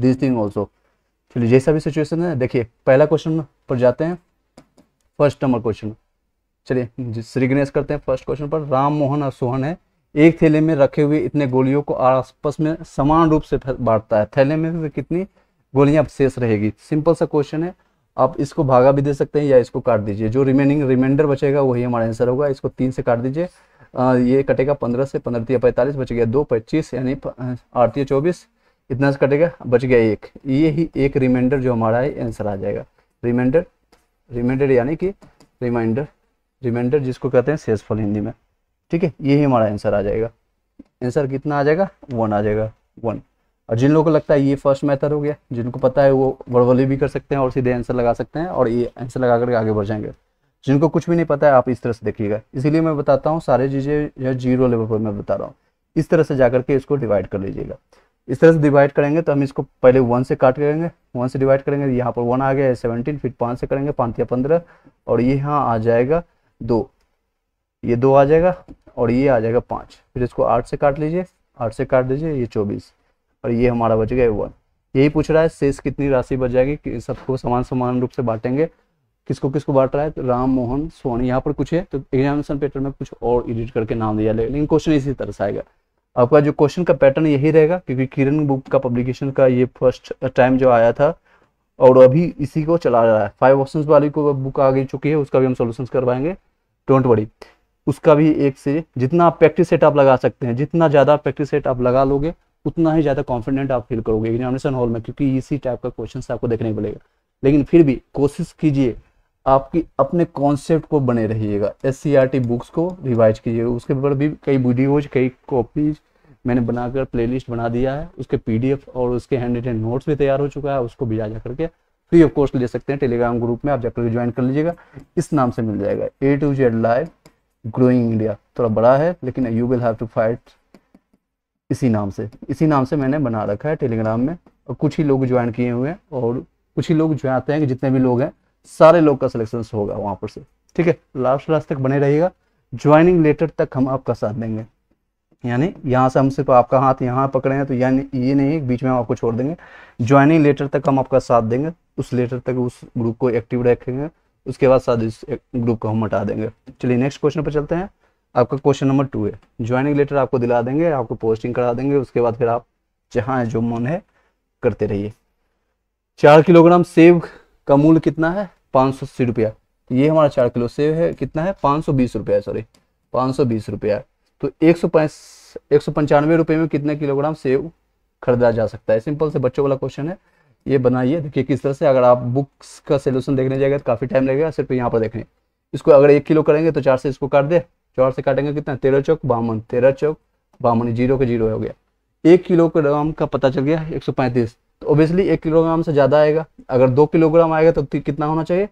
this thing also चलिए जैसा भी सिचुएशन है देखिए पहला क्वेश्चन पर जाते हैं फर्स्ट नंबर क्वेश्चन चलिए श्री गणेश करते हैं फर्स्ट क्वेश्चन पर राम मोहन और सोहन है एक थैले में रखे हुए इतने गोलियों को आसपास में समान रूप से बांटता है थैले में भी कितनी गोलियां शेष रहेगी सिंपल सा क्वेश्चन है आप इसको भागा भी दे सकते हैं या इसको काट दीजिए जो रिमेनिंग रिमाइंडर बचेगा वही हमारा आंसर होगा इसको तीन से काट दीजिए ये कटेगा पंद्रह से पंद्रह पैंतालीस बच गया दो पच्चीस यानी आठ चौबीस कितना से कटेगा बच गया एक ये ही एक रिमाइंडर जो हमारा है आंसर आ जाएगा रिमाइंडर रिमाइंडर यानी कि रिमाइंडर रिमाइंडर जिसको कहते हैं सेसफुल हिंदी में ठीक है ये ही हमारा आंसर आ जाएगा आंसर कितना आ जाएगा वन आ जाएगा वन और जिन लोगों को लगता है ये फर्स्ट मैथड हो गया जिनको पता है वो वर्वली भी कर सकते हैं और सीधे आंसर लगा सकते हैं और ये आंसर लगा करके आगे बढ़ जाएंगे जिनको कुछ भी नहीं पता है आप इस तरह से देखिएगा इसीलिए मैं बताता हूँ सारी चीज़ें जो जीरो लेवल पर मैं बता रहा हूँ इस तरह से जाकर के इसको डिवाइड कर लीजिएगा इस तरह से डिवाइड करेंगे तो हम इसको पहले वन से काट करेंगे वन से डिवाइड करेंगे यहाँ पर वन आ गया सेवनटीन फिर पाँच से करेंगे पाँच या पंद्रह और ये यहाँ आ जाएगा दो ये दो आ जाएगा और ये आ जाएगा पाँच फिर इसको आठ से काट लीजिए आठ से काट दीजिए ये चौबीस और ये हमारा बच गया वन यही पूछ रहा है शेष कितनी राशि बच जाएगी कि सबको समान समान रूप से बांटेंगे किसको किसको बांट रहा है तो राम मोहन सोनी यहाँ पर कुछ है तो एग्जामिनेशन पेपर में कुछ और एडिट करके नाम दिया लेकिन क्वेश्चन इसी तरह से आएगा आपका जो क्वेश्चन का पैटर्न यही रहेगा क्योंकि किरण बुक का पब्लिकेशन का ये फर्स्ट टाइम जो आया था और अभी इसी को चला रहा है फाइव ऑप्शन वाली को बुक आ गई चुकी है उसका भी हम सोल्यूशन करवाएंगे डोंट वरी उसका भी एक से जितना आप प्रैक्टिस सेट आप लगा सकते हैं जितना ज़्यादा प्रैक्टिस सेट आप लगा लोगे उतना ही ज़्यादा कॉन्फिडेंट आप फील करोगे एग्जामिनेशन हॉल में क्योंकि इसी टाइप का क्वेश्चन आपको देखने को मिलेगा लेकिन फिर भी कोशिश कीजिए आपकी अपने कॉन्सेप्ट को बने रहिएगा एस बुक्स e को रिवाइज कीजिएगा उसके ऊपर भी कई वीडियोज कई कॉपीज मैंने बनाकर प्लेलिस्ट बना दिया है उसके पीडीएफ और उसके हैंड रिटेन नोट्स भी तैयार हो चुका है उसको भी जा जा करके फ्री ऑफ कॉस्ट ले सकते हैं टेलीग्राम ग्रुप में आप जाकर ज्वाइन कर लीजिएगा इस नाम से मिल जाएगा A to Z live growing India थोड़ा बड़ा है लेकिन you will have to fight इसी नाम से इसी नाम से मैंने बना रखा है टेलीग्राम में और कुछ ही लोग ज्वाइन किए हुए हैं और कुछ ही लोग ज्वाइन आते हैं कि जितने भी लोग हैं सारे लोग का सिलेक्शन होगा वहां पर से ठीक है लास्ट लास्ट तक बने रहिएगा ज्वाइनिंग लेटर तक हम आपका साथ देंगे यानी यहाँ से हम सिर्फ आपका हाथ यहाँ पकड़े हैं तो यानी ये नहीं बीच में हम आपको छोड़ देंगे ज्वाइनिंग लेटर तक हम आपका साथ देंगे उस लेटर तक उस ग्रुप को एक्टिव रखेंगे उसके बाद साथ इस ग्रुप को हम हटा देंगे चलिए नेक्स्ट क्वेश्चन पर चलते हैं आपका क्वेश्चन नंबर टू है ज्वाइनिंग लेटर आपको दिला देंगे आपको पोस्टिंग करा देंगे उसके बाद फिर आप जहाँ जो मन है करते रहिए चार किलोग्राम सेब का मूल्य कितना है पाँच सौ अस्सी रुपया ये हमारा चार किलो सेब है कितना है पाँच सौ बीस रुपया सॉरी पाँच सौ बीस रुपया तो एक सौ एक सौ पंचानवे रुपये में कितने किलोग्राम सेब खरीदा जा सकता है सिंपल से बच्चों वाला क्वेश्चन है ये बनाइए देखिए किस तरह से अगर आप बुक्स का सोल्यूशन देखने जाएगा तो काफ़ी टाइम लगेगा सिर्फ यहाँ पर देखने इसको अगर एक किलो करेंगे तो चार से इसको काट दे चार से काटेंगे कितना तेरह चौक बावन तेरह चौक बावन जीरो का जीरो हो गया एक किलोग्राम का पता चल गया एक सौ पैंतीस तो ओबियसली एक किलोग्राम से ज़्यादा आएगा अगर दो किलोग्राम आएगा तो कितना होना चाहिए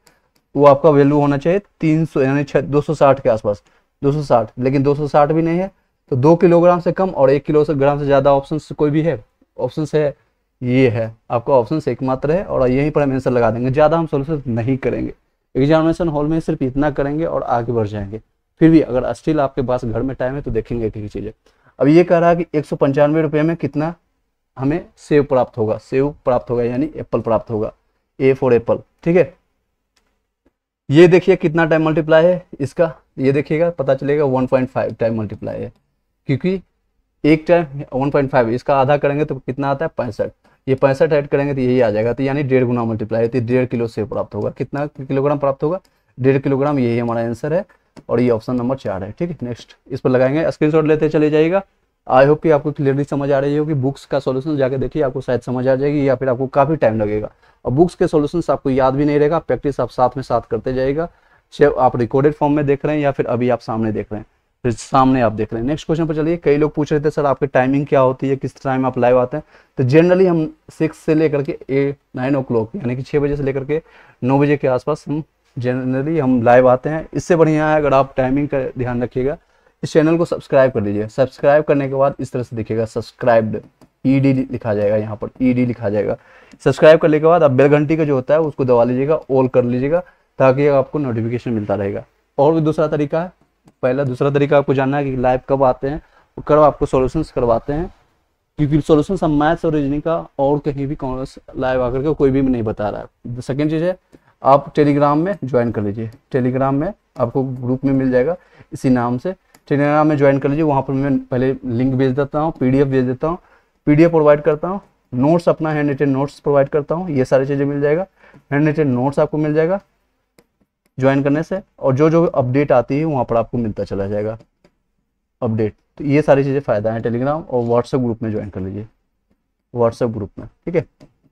वो आपका वैल्यू होना चाहिए तीन सौ यानी दो सौ साठ के आसपास दो सौ साठ लेकिन दो सौ साठ भी नहीं है तो दो किलोग्राम से कम और एक किलो से ग्राम से ज़्यादा ऑप्शन कोई भी है ऑप्शन है ये है आपका ऑप्शन एकमात्र है और यहीं पर हम आंसर लगा देंगे ज़्यादा हम सोल्यूशन नहीं करेंगे एग्जामिनेशन हॉल में सिर्फ इतना करेंगे और आगे बढ़ जाएंगे फिर भी अगर स्टिल आपके पास घर में टाइम है तो देखेंगे एक ही चीज़ें अब ये कह रहा है कि एक सौ में कितना हमें सेव प्राप्त होगा सेव प्राप्त होगा यानी एप्पल प्राप्त होगा ए फॉर एप्पल ठीक है ये देखिए कितना टाइम मल्टीप्लाई है इसका ये देखिएगा पता चलेगा 1.5 टाइम मल्टीप्लाई है क्योंकि एक टाइम 1.5 इसका आधा करेंगे तो कितना आता है पैंसठ ये पैंसठ ऐड करेंगे तो यही आ जाएगा तो यानी डेढ़ गुना मल्टीप्लाई है तो डेढ़ किलो सेव प्राप्त होगा कितना किलोग्राम प्राप्त होगा डेढ़ किलोग्राम यही हमारा आंसर है और ये ऑप्शन नंबर चार है ठीक है नेक्स्ट इस पर लगाएंगे स्क्रीनशॉट लेते चले जाइएगा आई होप कि आपको क्लियरली समझ आ रही होगी बुक्स का सोल्यूशन जाकर देखिए आपको शायद समझ आ जाएगी या फिर आपको काफ़ी टाइम लगेगा और बुक्स के सोल्यूशन आपको याद भी नहीं रहेगा प्रैक्टिस आप साथ में साथ करते जाएगा चाहे आप रिकॉर्डेड फॉर्म में देख रहे हैं या फिर अभी आप सामने देख रहे हैं फिर सामने आप देख रहे हैं नेक्स्ट क्वेश्चन पर चलिए कई लोग पूछ रहे थे सर आपकी टाइमिंग क्या होती है किस टाइम आप लाइव आते हैं तो जनरली हम सिक्स से लेकर के ए नाइन ओ क्लॉक यानी कि छः बजे से लेकर के नौ बजे के आसपास हम जनरली हम लाइव आते हैं इससे बढ़िया है अगर आप टाइमिंग का ध्यान रखिएगा इस चैनल को सब्सक्राइब कर दीजिए सब्सक्राइब करने के बाद इस तरह से दिखेगा सब्सक्राइब्ड ईडी e लिखा जाएगा यहाँ पर ईडी e लिखा जाएगा सब्सक्राइब करने के बाद आप बेल घंटी का जो होता है उसको दबा लीजिएगा ऑल कर लीजिएगा ताकि आपको नोटिफिकेशन मिलता रहेगा और भी दूसरा तरीका है पहला दूसरा तरीका आपको जानना है कि लाइव कब आते हैं कब आपको सोल्यूशन करवाते हैं क्योंकि सोल्यूशन हम मैथ्स और रीजनिंग का और कहीं भी कॉन्स लाइव आकर के कोई भी नहीं बता रहा है सेकेंड चीज़ है आप टेलीग्राम में ज्वाइन कर लीजिए टेलीग्राम में आपको ग्रुप में मिल जाएगा इसी नाम से टेलीग्राम में ज्वाइन कर लीजिए वहाँ पर मैं पहले लिंक भेज देता हूँ पी भेज देता हूँ पी प्रोवाइड करता हूँ नोट्स अपना हैंड रिटेड नोट्स प्रोवाइड करता हूँ ये सारी चीज़ें मिल जाएगा हैंड रिटेड नोट्स आपको मिल जाएगा ज्वाइन करने से और जो जो अपडेट आती है वहाँ पर आपको मिलता चला जाएगा अपडेट तो ये सारी चीज़ें फ़ायदा है टेलीग्राम और व्हाट्सएप ग्रुप में ज्वाइन कर लीजिए व्हाट्सएप ग्रुप में ठीक है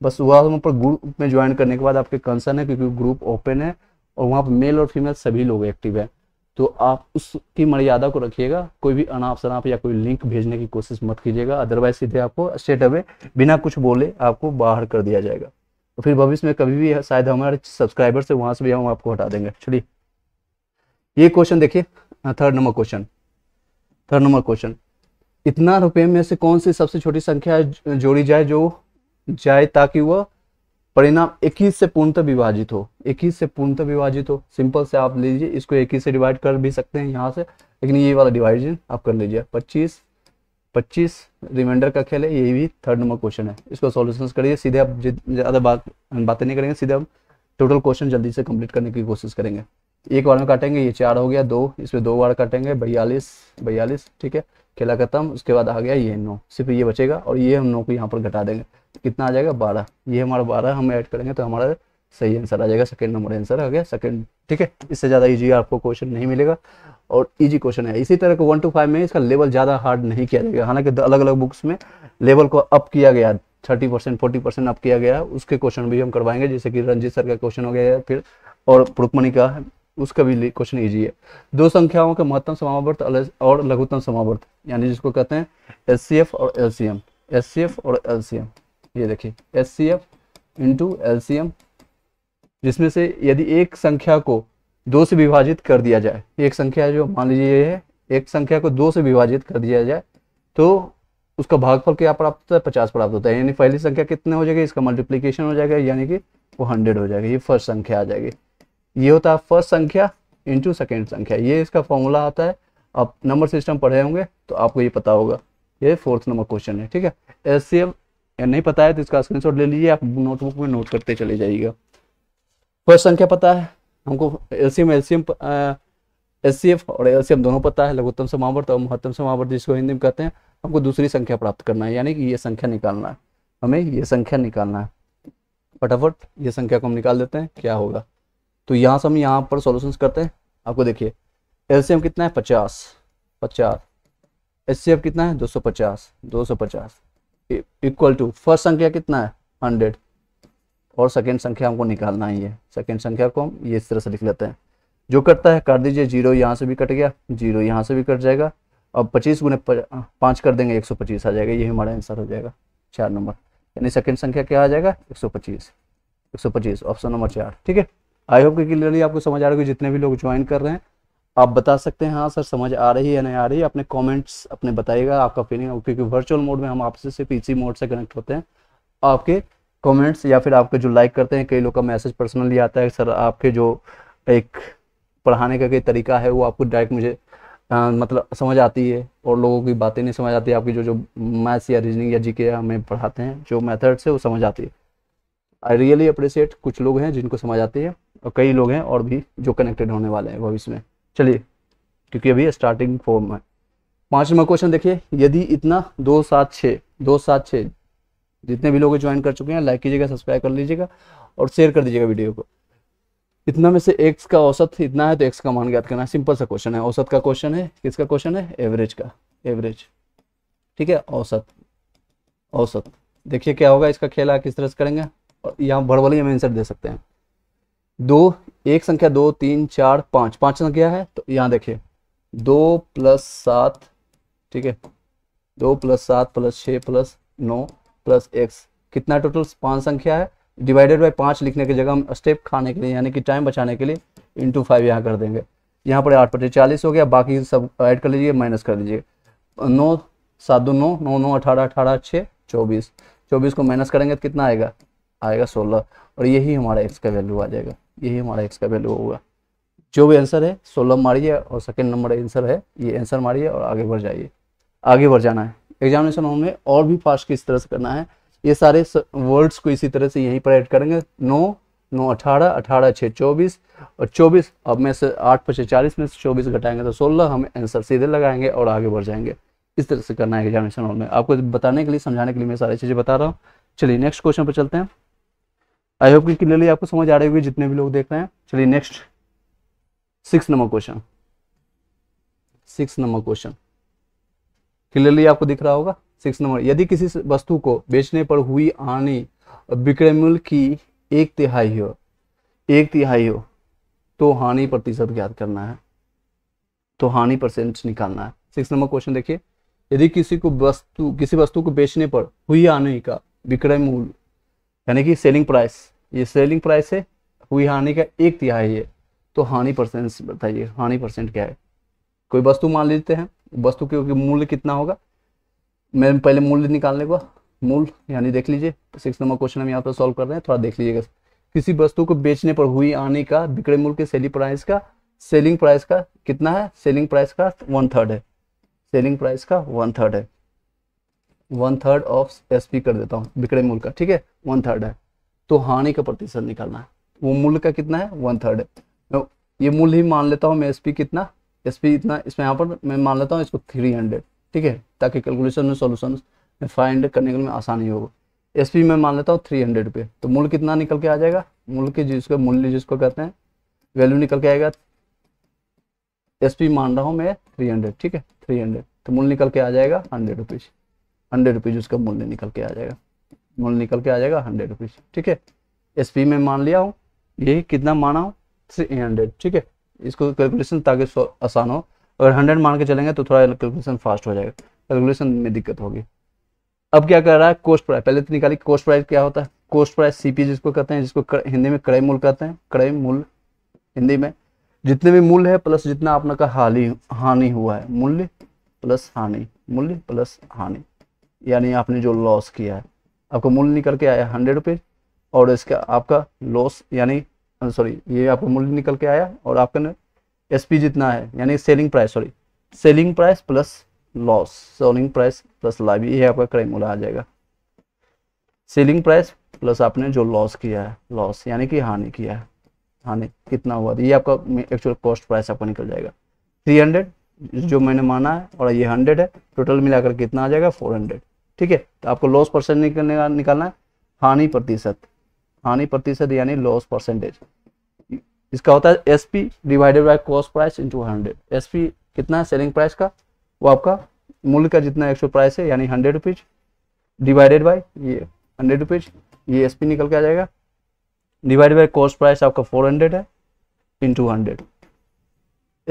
बस वहाँ पर ग्रुप में ज्वाइन करने के बाद आपके कंसर्न है क्योंकि ग्रुप ओपन है और वहाँ पर मेल और फीमेल सभी लोग एक्टिव है तो आप उसकी मर्यादा को रखिएगा कोई भी अनाप शनाप या कोई लिंक भेजने की कोशिश मत कीजिएगा अदरवाइज सीधे आपको स्टेट अवे बिना कुछ बोले आपको बाहर कर दिया जाएगा तो फिर भविष्य में कभी भी शायद हमारे सब्सक्राइबर से वहां से भी हम आपको हटा देंगे चलिए ये क्वेश्चन देखिए third number question third number question इतना रुपये में से कौन सी सबसे छोटी संख्या जोड़ी जाए जो जाए ताकि वह परिणाम इक्कीस से पूर्णतः विभाजित हो इक्कीस से पूर्णतः विभाजित हो सिंपल से आप लीजिए इसको इक्कीस से डिवाइड कर भी सकते हैं यहाँ से लेकिन ये वाला डिवाइजन आप कर लीजिए पच्चीस पच्चीस रिमाइंडर का खेल है ये भी थर्ड नंबर क्वेश्चन है इसको सॉल्यूशन करिए सीधे आप ज़्यादा बात बातें नहीं करेंगे सीधे हम टोटल क्वेश्चन जल्दी से कंप्लीट करने की कोशिश करेंगे एक बार में काटेंगे ये चार हो गया दो इसमें दो बार काटेंगे बयालीस बयालीस ठीक है खेला खत्म उसके बाद आ गया ये नौ सिर्फ ये बचेगा और ये हम नौ को यहाँ पर घटा देंगे तो कितना आ जाएगा बारह ये हमारा बारह हम ऐड करेंगे तो हमारा सही आंसर आ जाएगा सेकेंड नंबर आंसर आ गया सेकेंड ठीक है इससे ज़्यादा ईजी आपको क्वेश्चन नहीं मिलेगा और इजी क्वेश्चन है इसी तरह का वन टू फाइव में इसका लेवल ज़्यादा हार्ड नहीं किया जाएगा हालांकि अलग अलग बुक्स में लेवल को अप किया गया thirty percent forty percent up किया गया उसके क्वेश्चन भी हम करवाएंगे जैसे कि रंजीत सर का क्वेश्चन हो गया फिर और रुकमणि का उसका भी क्वेश्चन ईजी है दो संख्याओं का महत्तम समावर्त और लघुतम समावर्त यानी जिसको कहते हैं एस और एल एस और एल ये देखिए S C F into L जिसमें से यदि एक संख्या को दो से विभाजित कर दिया जाए एक संख्या जो मान लीजिए ये है एक संख्या को दो से विभाजित कर दिया जाए तो उसका भागफल क्या प्राप्त होता है पचास प्राप्त होता है यानी पहली संख्या कितने हो जाएगी इसका मल्टीप्लीकेशन हो जाएगा यानी कि वो हंड्रेड हो जाएगा ये फर्स्ट संख्या आ जाएगी ये होता है फर्स्ट संख्या इंटू सेकेंड संख्या ये इसका फॉर्मूला आता है आप नंबर सिस्टम पढ़े होंगे तो आपको ये पता होगा ये फोर्थ नंबर क्वेश्चन है ठीक है एस सी नहीं पता है तो इसका स्क्रीनशॉट ले लीजिए आप नोटबुक में नोट करते चले जाइएगा फर्स्ट संख्या पता है हमको एलसीएम एलसीएम एफ और एलसीएम दोनों पता है लघुत्तम समावर्त और महत्तम समावर्त जिसको हिंदी में कहते हैं हमको दूसरी संख्या प्राप्त करना है यानी कि ये संख्या निकालना है हमें ये संख्या निकालना है फटाफट ये संख्या को हम निकाल देते हैं क्या होगा तो यहाँ से हम यहाँ पर सॉल्यूशंस करते हैं आपको देखिए एलसीएम कितना है पचास पचास एचसीएफ कितना है दो सौ पचास दो सौ पचास इक्वल टू फर्स्ट संख्या कितना है हंड्रेड और सेकेंड संख्या हमको निकालना ही है सेकेंड संख्या को हम ये इस तरह से लिख लेते हैं जो कटता है कर दीजिए जीरो यहाँ से भी कट गया जीरो यहाँ से भी कट जाएगा अब पच्चीस गुने पाँच कर देंगे एक सौ पच्चीस आ जाएगा ये हमारा आंसर हो जाएगा चार नंबर यानी सेकेंड संख्या क्या आ जाएगा एक सौ पच्चीस एक सौ पच्चीस ऑप्शन नंबर चार ठीक है आई होप कि क्लियरली आपको समझ आ रहा है जितने भी लोग ज्वाइन कर रहे हैं आप बता सकते हैं हाँ सर समझ आ रही है या नहीं आ रही है अपने कमेंट्स अपने बताइएगा आपका फीलिंग क्योंकि वर्चुअल मोड में हम आपसे सिर्फ इसी मोड से कनेक्ट होते हैं आपके कमेंट्स या फिर आपके जो लाइक करते हैं कई लोग का मैसेज पर्सनली आता है सर आपके जो एक पढ़ाने का कई तरीका है वो आपको डायरेक्ट मुझे आ, मतलब समझ आती है और लोगों की बातें नहीं समझ आती आपकी जो जो मैथ्स या रीजनिंग या जीके हमें पढ़ाते हैं जो मैथड्स है वो समझ आती है आई रियली अप्रिसिएट कुछ लोग हैं जिनको समझ आती है और कई लोग हैं और भी जो कनेक्टेड होने वाले हैं भविष्य में चलिए क्योंकि अभी स्टार्टिंग फॉर्म है पाँच नंबर क्वेश्चन देखिए यदि इतना दो सात छः दो सात छः जितने भी लोग ज्वाइन कर चुके हैं लाइक कीजिएगा सब्सक्राइब कर लीजिएगा और शेयर कर दीजिएगा वीडियो को इतना में से एक्स का औसत इतना है तो एक्स का मान ज्ञात करना सिंपल सा क्वेश्चन है औसत का क्वेश्चन है किसका क्वेश्चन है एवरेज का एवरेज ठीक है औसत औसत देखिए क्या होगा इसका खेला किस तरह से करेंगे और यहाँ भड़वली हम आंसर दे सकते हैं दो एक संख्या दो तीन चार पांच पांच संख्या है तो यहां देखिए दो प्लस सात ठीक है दो प्लस सात प्लस छ प्लस नौ प्लस एक्स कितना टोटल पांच संख्या है डिवाइडेड बाई पांच लिखने की जगह हम स्टेप खाने के लिए यानी कि टाइम बचाने के लिए इंटू फाइव यहाँ कर देंगे यहाँ पर आठ पटे चालीस हो गया बाकी सब ऐड कर लीजिए माइनस कर लीजिए नौ सात दो नौ नौ नौ अठारह अठारह छः चौबीस चौबीस को माइनस करेंगे तो कितना आएगा आएगा सोलह और यही हमारा एक्स का वैल्यू आ जाएगा यही हमारा एक्स का वैल्यू होगा जो भी आंसर है सोलह मारिए और सेकेंड नंबर आंसर है ये आंसर मारिए और आगे बढ़ जाइए आगे बढ़ जाना है एग्जामिनेशन में और भी फास्ट किस तरह से करना है ये सारे वर्ड्स को इसी तरह से यहीं पर ऐड करेंगे नो नौ अठारह अठारह छः चौबीस और चौबीस अब में से आठ पचे चालीस में से चौबीस घटाएंगे तो सोलह हम आंसर सीधे लगाएंगे और आगे बढ़ जाएंगे इस तरह से करना है एग्जामिनेशन हॉल में आपको बताने के लिए समझाने के लिए मैं सारी चीज़ें बता रहा हूँ चलिए नेक्स्ट क्वेश्चन पर चलते हैं आई होप कि क्लियरली आपको समझ आ रही होगी जितने भी लोग देख रहे हैं चलिए next six number question six number question clearly आपको दिख रहा होगा सिक्स नंबर यदि किसी वस्तु को बेचने पर हुई आनी विक्रय मूल्य की एक तिहाई हो एक तिहाई हो तो हानि प्रतिशत ज्ञात करना है तो हानि परसेंट निकालना है सिक्स नंबर क्वेश्चन देखिए यदि किसी को वस्तु किसी वस्तु को बेचने पर हुई आने का विक्रय मूल्य यानी कि सेलिंग प्राइस ये सेलिंग प्राइस है हुई हानि का एक तिहाई है तो हानि परसेंट बताइए हानि परसेंट क्या है कोई वस्तु मान लेते हैं वस्तु के मूल्य कितना होगा मैं पहले मूल्य निकालने को मूल यानी देख लीजिए सिक्स नंबर क्वेश्चन हम यहाँ पर सॉल्व कर रहे हैं थोड़ा देख लीजिएगा किसी वस्तु को बेचने पर हुई आने का बिक्रे मूल्य के सेलिंग प्राइस का सेलिंग प्राइस का कितना है सेलिंग प्राइस का वन थर्ड है सेलिंग प्राइस का वन थर्ड है one third of S P कर देता हूँ बिक्रय मूल्य का ठीक है वन थर्ड है तो हानि का प्रतिशत निकालना है वो मूल्य का कितना है वन थर्ड है तो ये मूल ही मान लेता हूँ मैं एस पी कितना एसपी इतना इसमें यहाँ पर मैं मान लेता हूँ इसको थ्री हंड्रेड ठीक है ताकि कैलकुलेशन में सोल्यूशन में फाइंड करने के लिए आसानी हो एस पी मैं मान लेता हूँ थ्री हंड्रेड रुपये तो मूल कितना निकल के आ जाएगा मूल्य के जिसका मूल्य जिसको कहते हैं वैल्यू निकल के आएगा एस पी मान रहा हूँ मैं थ्री हंड्रेड ठीक है थ्री हंड्रेड तो मूल निकल के आ जाएगा हंड्रेड रुपीज़ हंड्रेड रुपीज़ उसका मूल्य निकल के आ जाएगा मूल निकल के आ जाएगा हंड्रेड रुपीज़ ठीक है एस पी में मान लिया हूँ यही कितना माना हूँ थ्री हंड्रेड ठीक है इसको कैलकुलेशन ताकि आसान हो अगर हंड्रेड मान के चलेंगे तो थोड़ा कैलकुलेशन फास्ट हो जाएगा कैलकुलेशन में दिक्कत होगी अब क्या कर रहा है कोस्ट प्राइस पहले तो निकाली कोस्ट प्राइस क्या होता है कोस्ट प्राइस सीपी जिसको कहते हैं जिसको कर, हिंदी में क्रय मूल कहते हैं क्रय मूल हिंदी में जितने भी मूल्य है प्लस जितना आपने का हानि हानि हुआ है मूल्य प्लस हानि मूल्य प्लस हानि यानी आपने जो लॉस किया है आपका मूल्य निकल के आया हंड्रेड रुपीज़ और इसका आपका लॉस यानी सॉरी ये आपका मूल्य निकल के आया और आपका एस पी जितना है यानी selling price sorry selling price plus loss selling price plus लाभ ये आपका क्रय मूल्य आ जाएगा सेलिंग प्राइस प्लस आपने जो लॉस किया है लॉस यानी कि हानि किया है हानि कितना हुआ था ये आपका एक्चुअल कॉस्ट प्राइस आपका निकल जाएगा थ्री हंड्रेड जो मैंने माना है और ये हंड्रेड है टोटल मिलाकर कितना आ जाएगा फोर हंड्रेड ठीक है तो आपको लॉस परसेंट निकलने निकालना है हानि प्रतिशत हानि प्रतिशत यानी लॉस परसेंटेज इसका होता है S P divided by cost price into hundred S P कितना है सेलिंग प्राइस का वो आपका मूल्य का जितना एक्चुअल प्राइस है यानी हंड्रेड रुपीज डिवाइडेड बाई ये हंड्रेड रुपीज ये एस पी निकल के आ जाएगा डिवाइड बाई कॉस्ट प्राइस आपका फोर हंड्रेड है into hundred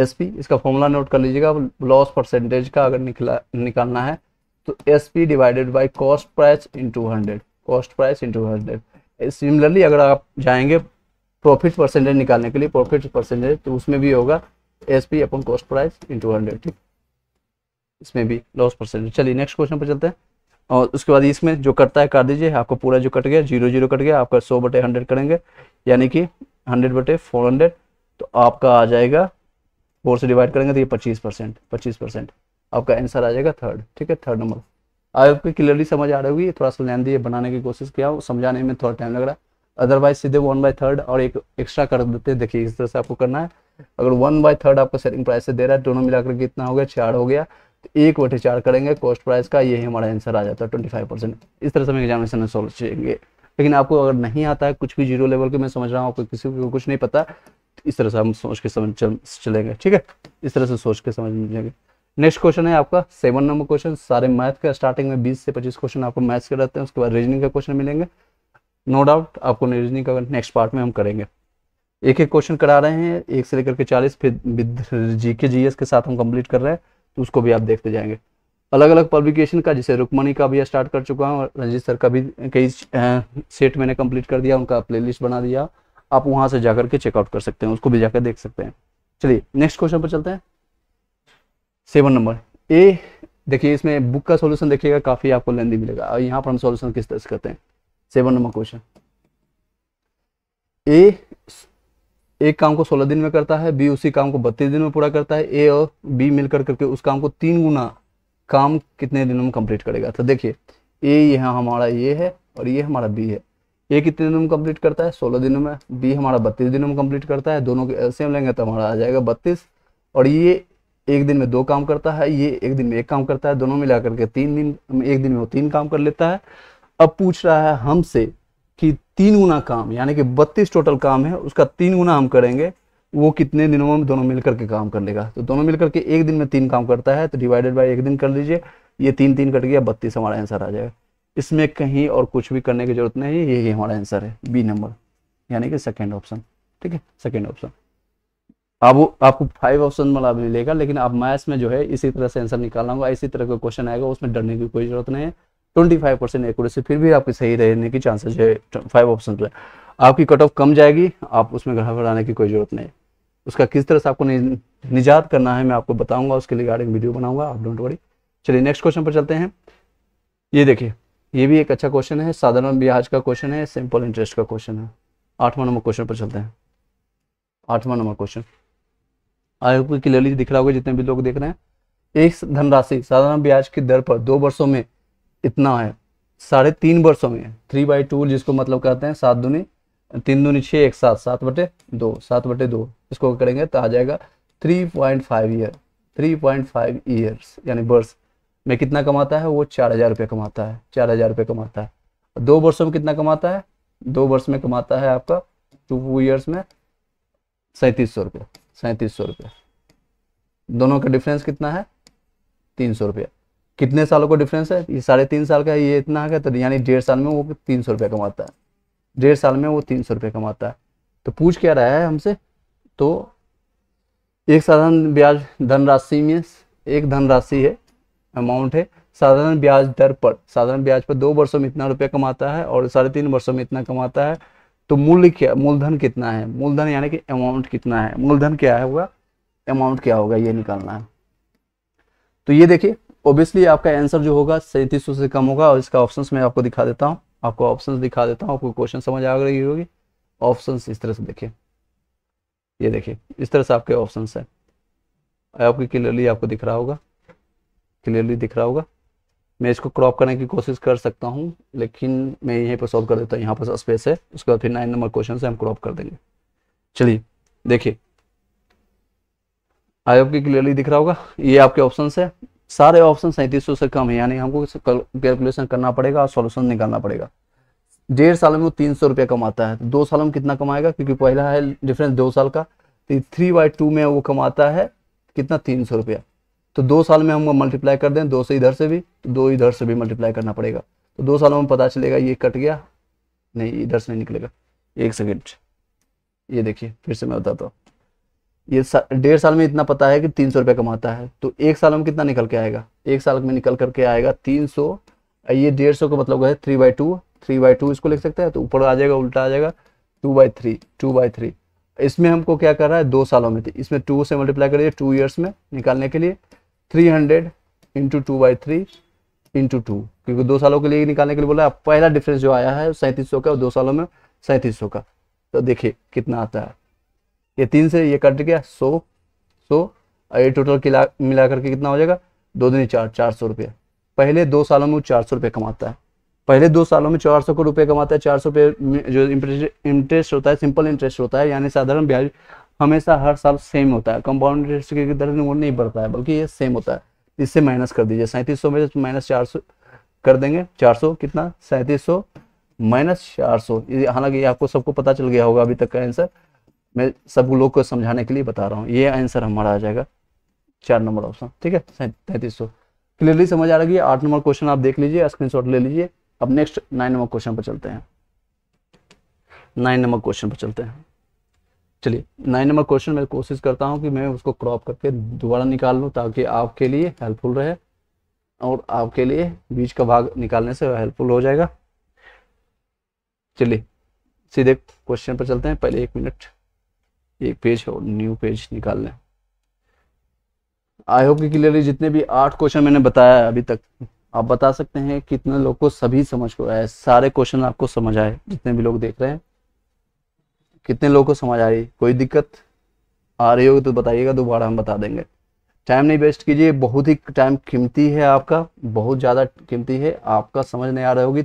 S P इसका फॉर्मूला नोट कर लीजिएगा लॉस परसेंटेज का अगर निकला निकालना है तो S P divided by cost price into hundred cost price into hundred similarly अगर आप जाएंगे प्रॉफिट परसेंटेज निकालने के लिए प्रॉफिट परसेंटेज तो उसमें भी होगा S P upon cost price into hundred ठीक इसमें भी लॉस परसेंटेज चलिए नेक्स्ट क्वेश्चन पर चलते हैं और उसके बाद इसमें जो कटता है कर दीजिए आपको पूरा जो कट गया जीरो जीरो कट गया आपका सौ बटे हंड्रेड करेंगे यानी कि हंड्रेड बटे फोर हंड्रेड तो आपका आ जाएगा फोर से डिवाइड करेंगे तो ये पच्चीस परसेंट पच्चीस परसेंट आपका आंसर आ जाएगा थर्ड ठीक है थर्ड नंबर आपको क्लियरली समझ आ रही होगी थोड़ा सा लेंदी बनाने की कोशिश किया समझाने में थोड़ा टाइम लग रहा है अदरवाइज सीधे वन बाई थर्ड और एक एक्स्ट्रा कर देते हैं देखिए इस तरह से आपको करना है अगर वन बाई थर्ड आपको सेलिंग प्राइस से दे रहा है दोनों मिलाकर कितना हो गया चार हो गया तो एक बटे चार करेंगे कॉस्ट प्राइस का यही हमारा आंसर आ जाता है ट्वेंटी फाइव परसेंट इस तरह से हम एग्जामिनेशन में सोल्व चाहिए लेकिन आपको अगर नहीं आता है कुछ भी जीरो लेवल के मैं समझ रहा हूँ आपको किसी को कुछ नहीं पता तो इस तरह से हम सोच के समझ चलेंगे ठीक है इस तरह से सोच के समझ लेंगे नेक्स्ट क्वेश्चन है आपका सेवन नंबर क्वेश्चन सारे मैथ का स्टार्टिंग में बीस से पच्चीस क्वेश्चन आपको मैथ्स के रहते हैं उसके बाद रीजनिंग का क्वेश्चन मिलेंगे नो डाउट आपको रीजनिंग का नेक्स्ट पार्ट में हम करेंगे एक एक क्वेश्चन करा रहे हैं एक से लेकर के चालीस फिर जी के जी एस के साथ हम कंप्लीट कर रहे हैं तो उसको भी आप देखते जाएंगे अलग अलग पब्लिकेशन का जैसे रुकमणी का भी स्टार्ट कर चुका हूँ और रंजीत सर का भी कई सेट मैंने कंप्लीट कर दिया उनका प्लेलिस्ट बना दिया आप वहाँ से जाकर के चेकआउट कर सकते हैं उसको भी जाकर देख सकते हैं चलिए नेक्स्ट क्वेश्चन पर चलते हैं सेवन नंबर ए देखिए इसमें बुक का सोल्यूशन देखिएगा काफ़ी आपको लेंदी मिलेगा और यहाँ पर हम सोल्यूशन किस तरह से करते हैं सेवन नंबर क्वेश्चन ए एक काम को सोलह दिन में करता है बी उसी काम को बत्तीस दिन में पूरा करता है ए और बी मिलकर करके उस काम को तीन गुना काम कितने दिनों में कंप्लीट करेगा तो देखिए ए यहाँ हमारा ये है और ये हमारा बी है ए कितने दिनों में कंप्लीट करता है सोलह दिनों में बी हमारा बत्तीस दिनों में कंप्लीट करता है दोनों के एल्सियम लेंगे तो हमारा आ जाएगा बत्तीस और ये एक दिन में दो काम करता है ये एक दिन में एक काम करता है दोनों मिला करके तीन दिन एक दिन में वो तीन काम कर लेता है अब पूछ रहा है हमसे कि तीन गुना काम यानी कि बत्तीस टोटल काम है उसका तीन गुना हम करेंगे वो कितने दिनों में दोनों मिलकर के काम कर लेगा तो दोनों मिलकर के एक दिन में तीन काम करता है तो डिवाइडेड बाई एक दिन कर लीजिए ये तीन तीन कट गया बत्तीस हमारा आंसर आ जाएगा इसमें कहीं और कुछ भी करने की जरूरत नहीं यही हमारा आंसर है बी नंबर यानी कि सेकेंड ऑप्शन ठीक है सेकेंड ऑप्शन अब आपको फाइव ऑप्शन वाला मिलेगा लेकिन आप मैथ्स में जो है इसी तरह से आंसर निकालना होगा इसी तरह का क्वेश्चन आएगा उसमें डरने की कोई जरूरत नहीं है ट्वेंटी फाइव परसेंट एक्यूरेसी फिर भी आपकी सही रहने की चांसेस है फाइव ऑप्शन पे आपकी कट ऑफ कम जाएगी आप उसमें घबराने की कोई जरूरत नहीं उसका किस तरह से आपको निजात करना है मैं आपको बताऊंगा उसके रिगार्डिंग वीडियो बनाऊंगा आप डोंट वरी चलिए नेक्स्ट क्वेश्चन पर चलते हैं ये देखिए ये भी एक अच्छा क्वेश्चन है साधारण ब्याज का क्वेश्चन है सिंपल इंटरेस्ट का क्वेश्चन है आठवां नंबर क्वेश्चन पर चलते हैं आठवां नंबर क्वेश्चन आपको क्लियरली दिख रहा होगा जितने भी लोग देख रहे हैं एक धनराशि साधारण ब्याज की दर पर दो वर्षों में इतना है साढ़े तीन वर्षो में थ्री बाई टू जिसको मतलब कहते हैं सात दुनी तीन दुनी छह एक सात सात बटे दो सात बटे दो इसको करेंगे तो आ जाएगा three point five year three point five years यानी वर्ष में कितना कमाता है वो चार हज़ार रुपये कमाता है चार हज़ार रुपये कमाता है दो वर्षों में कितना कमाता है दो वर्ष में कमाता है आपका टू ईयर्स में सैंतीस सौ रुपये सैंतीस सौ रुपया दोनों का डिफरेंस कितना है तीन सौ रुपया कितने सालों का डिफरेंस है ये साढ़े तीन साल का ये इतना है तो यानी डेढ़ साल में वो तीन सौ रुपया कमाता है डेढ़ साल में वो तीन सौ रुपया कमाता है तो पूछ क्या रहा है हमसे तो एक साधारण ब्याज धनराशि में एक धनराशि है अमाउंट है साधारण ब्याज दर पर साधारण ब्याज पर दो वर्षों में इतना रुपया कमाता है और साढ़े तीन वर्षों में इतना कमाता है तो मूल्य क्या मूलधन कितना है मूलधन यानी कि अमाउंट कितना है मूलधन क्या है होगा अमाउंट क्या होगा ये निकालना है तो ये देखिए ओबियसली आपका आंसर जो होगा सैंतीस से कम होगा और इसका ऑप्शन मैं आपको दिखा देता हूँ आपको ऑप्शन दिखा देता हूँ आपको क्वेश्चन समझ आ रही होगी ऑप्शन इस तरह से देखिए ये देखिए इस तरह से आपके ऑप्शन है आपके क्लियरली आपको दिख रहा होगा क्लियरली दिख रहा होगा मैं इसको क्रॉप करने की कोशिश कर सकता हूँ लेकिन मैं यहीं पर सॉल्व कर देता हूँ यहाँ पर स्पेस है उसके बाद फिर नाइन नंबर क्वेश्चन से हम क्रॉप कर देंगे चलिए देखिए आयोग की क्लियरली दिख रहा होगा ये आपके ऑप्शन है सारे ऑप्शन सैंतीस से कम है यानी हमको कैलकुलेशन करना पड़ेगा और सोल्यूशन निकालना पड़ेगा डेढ़ साल में वो तीन सौ रुपया कमाता है दो साल में कितना कमाएगा क्योंकि पहला है डिफरेंस दो साल का थ्री बाई टू में वो कमाता है कितना तीन सौ रुपया तो दो साल में हम मल्टीप्लाई कर दें दो से इधर से भी तो दो इधर से भी मल्टीप्लाई करना पड़ेगा तो दो सालों में पता चलेगा ये कट गया नहीं इधर से नहीं निकलेगा एक सेकेंड ये देखिए फिर से मैं बताता हूँ ये सा, डेढ़ साल में इतना पता है कि तीन सौ रुपया कमाता है तो एक साल में कितना निकल के आएगा एक साल में निकल करके आएगा तीन सौ ये डेढ़ सौ का मतलब है three by two three by two इसको लिख सकते हैं तो ऊपर आ जाएगा उल्टा आ जाएगा two by three two by three इसमें हमको क्या कर रहा है दो सालों में इसमें टू से मल्टीप्लाई करिए टू ईयर्स में निकालने के लिए three hundred into two by three into two क्योंकि दो सालों के लिए निकालने के लिए बोला पहला डिफरेंस जो आया है सैंतीस सौ का और दो सालों में सैंतीस सौ का तो देखिए कितना आता है ये तीन से ये कट गया सो सो और ये टोटल मिला करके कितना हो जाएगा दो दिन चार चार सौ रुपया पहले दो सालों में वो चार सौ रुपया कमाता है पहले दो सालों में चार सौ रुपये कमाता है चार सौ रुपये जो इंटरेस्ट होता है सिंपल इंटरेस्ट होता है यानी साधारण ब्याज हमेशा हर साल सेम होता है कंपाउंड इंटरेस्ट की दर नहीं बढ़ता है बल्कि ये सेम होता है इससे माइनस कर दीजिए सैंतीस सौ में माइनस चार सौ कर देंगे चार सौ कितना सैंतीस सौ माइनस चार सौ हालांकि आपको सबको पता चल गया होगा अभी तक का आंसर मैं सब लोग को समझाने के लिए बता रहा हूँ ये आंसर हमारा आ जाएगा चार नंबर ऑप्शन ठीक है तैंतीस सौ क्लियरली समझ आ रही है आठ नंबर क्वेश्चन आप देख लीजिए स्क्रीनशॉट ले लीजिए अब नेक्स्ट नाइन नंबर क्वेश्चन पर चलते हैं नाइन नंबर क्वेश्चन पर चलते हैं चलिए नाइन नंबर क्वेश्चन मैं कोशिश करता हूँ कि मैं उसको क्रॉप करके दोबारा निकाल लूँ ताकि आपके लिए हेल्पफुल रहे और आपके लिए बीच का भाग निकालने से हेल्पफुल हो जाएगा चलिए सीधे क्वेश्चन पर चलते हैं पहले एक मिनट एक पेज और न्यू पेज निकाल लें आई होप कि क्लियरली जितने भी आठ क्वेश्चन मैंने बताया अभी तक आप बता सकते हैं कितने लोग को सभी समझ को आया सारे क्वेश्चन आपको समझ आए जितने भी लोग देख रहे हैं कितने लोगों को समझ आ रही कोई दिक्कत आ रही होगी तो बताइएगा दोबारा हम बता देंगे टाइम नहीं वेस्ट कीजिए बहुत ही टाइम कीमती है आपका बहुत ज़्यादा कीमती है आपका समझ नहीं आ रहा होगी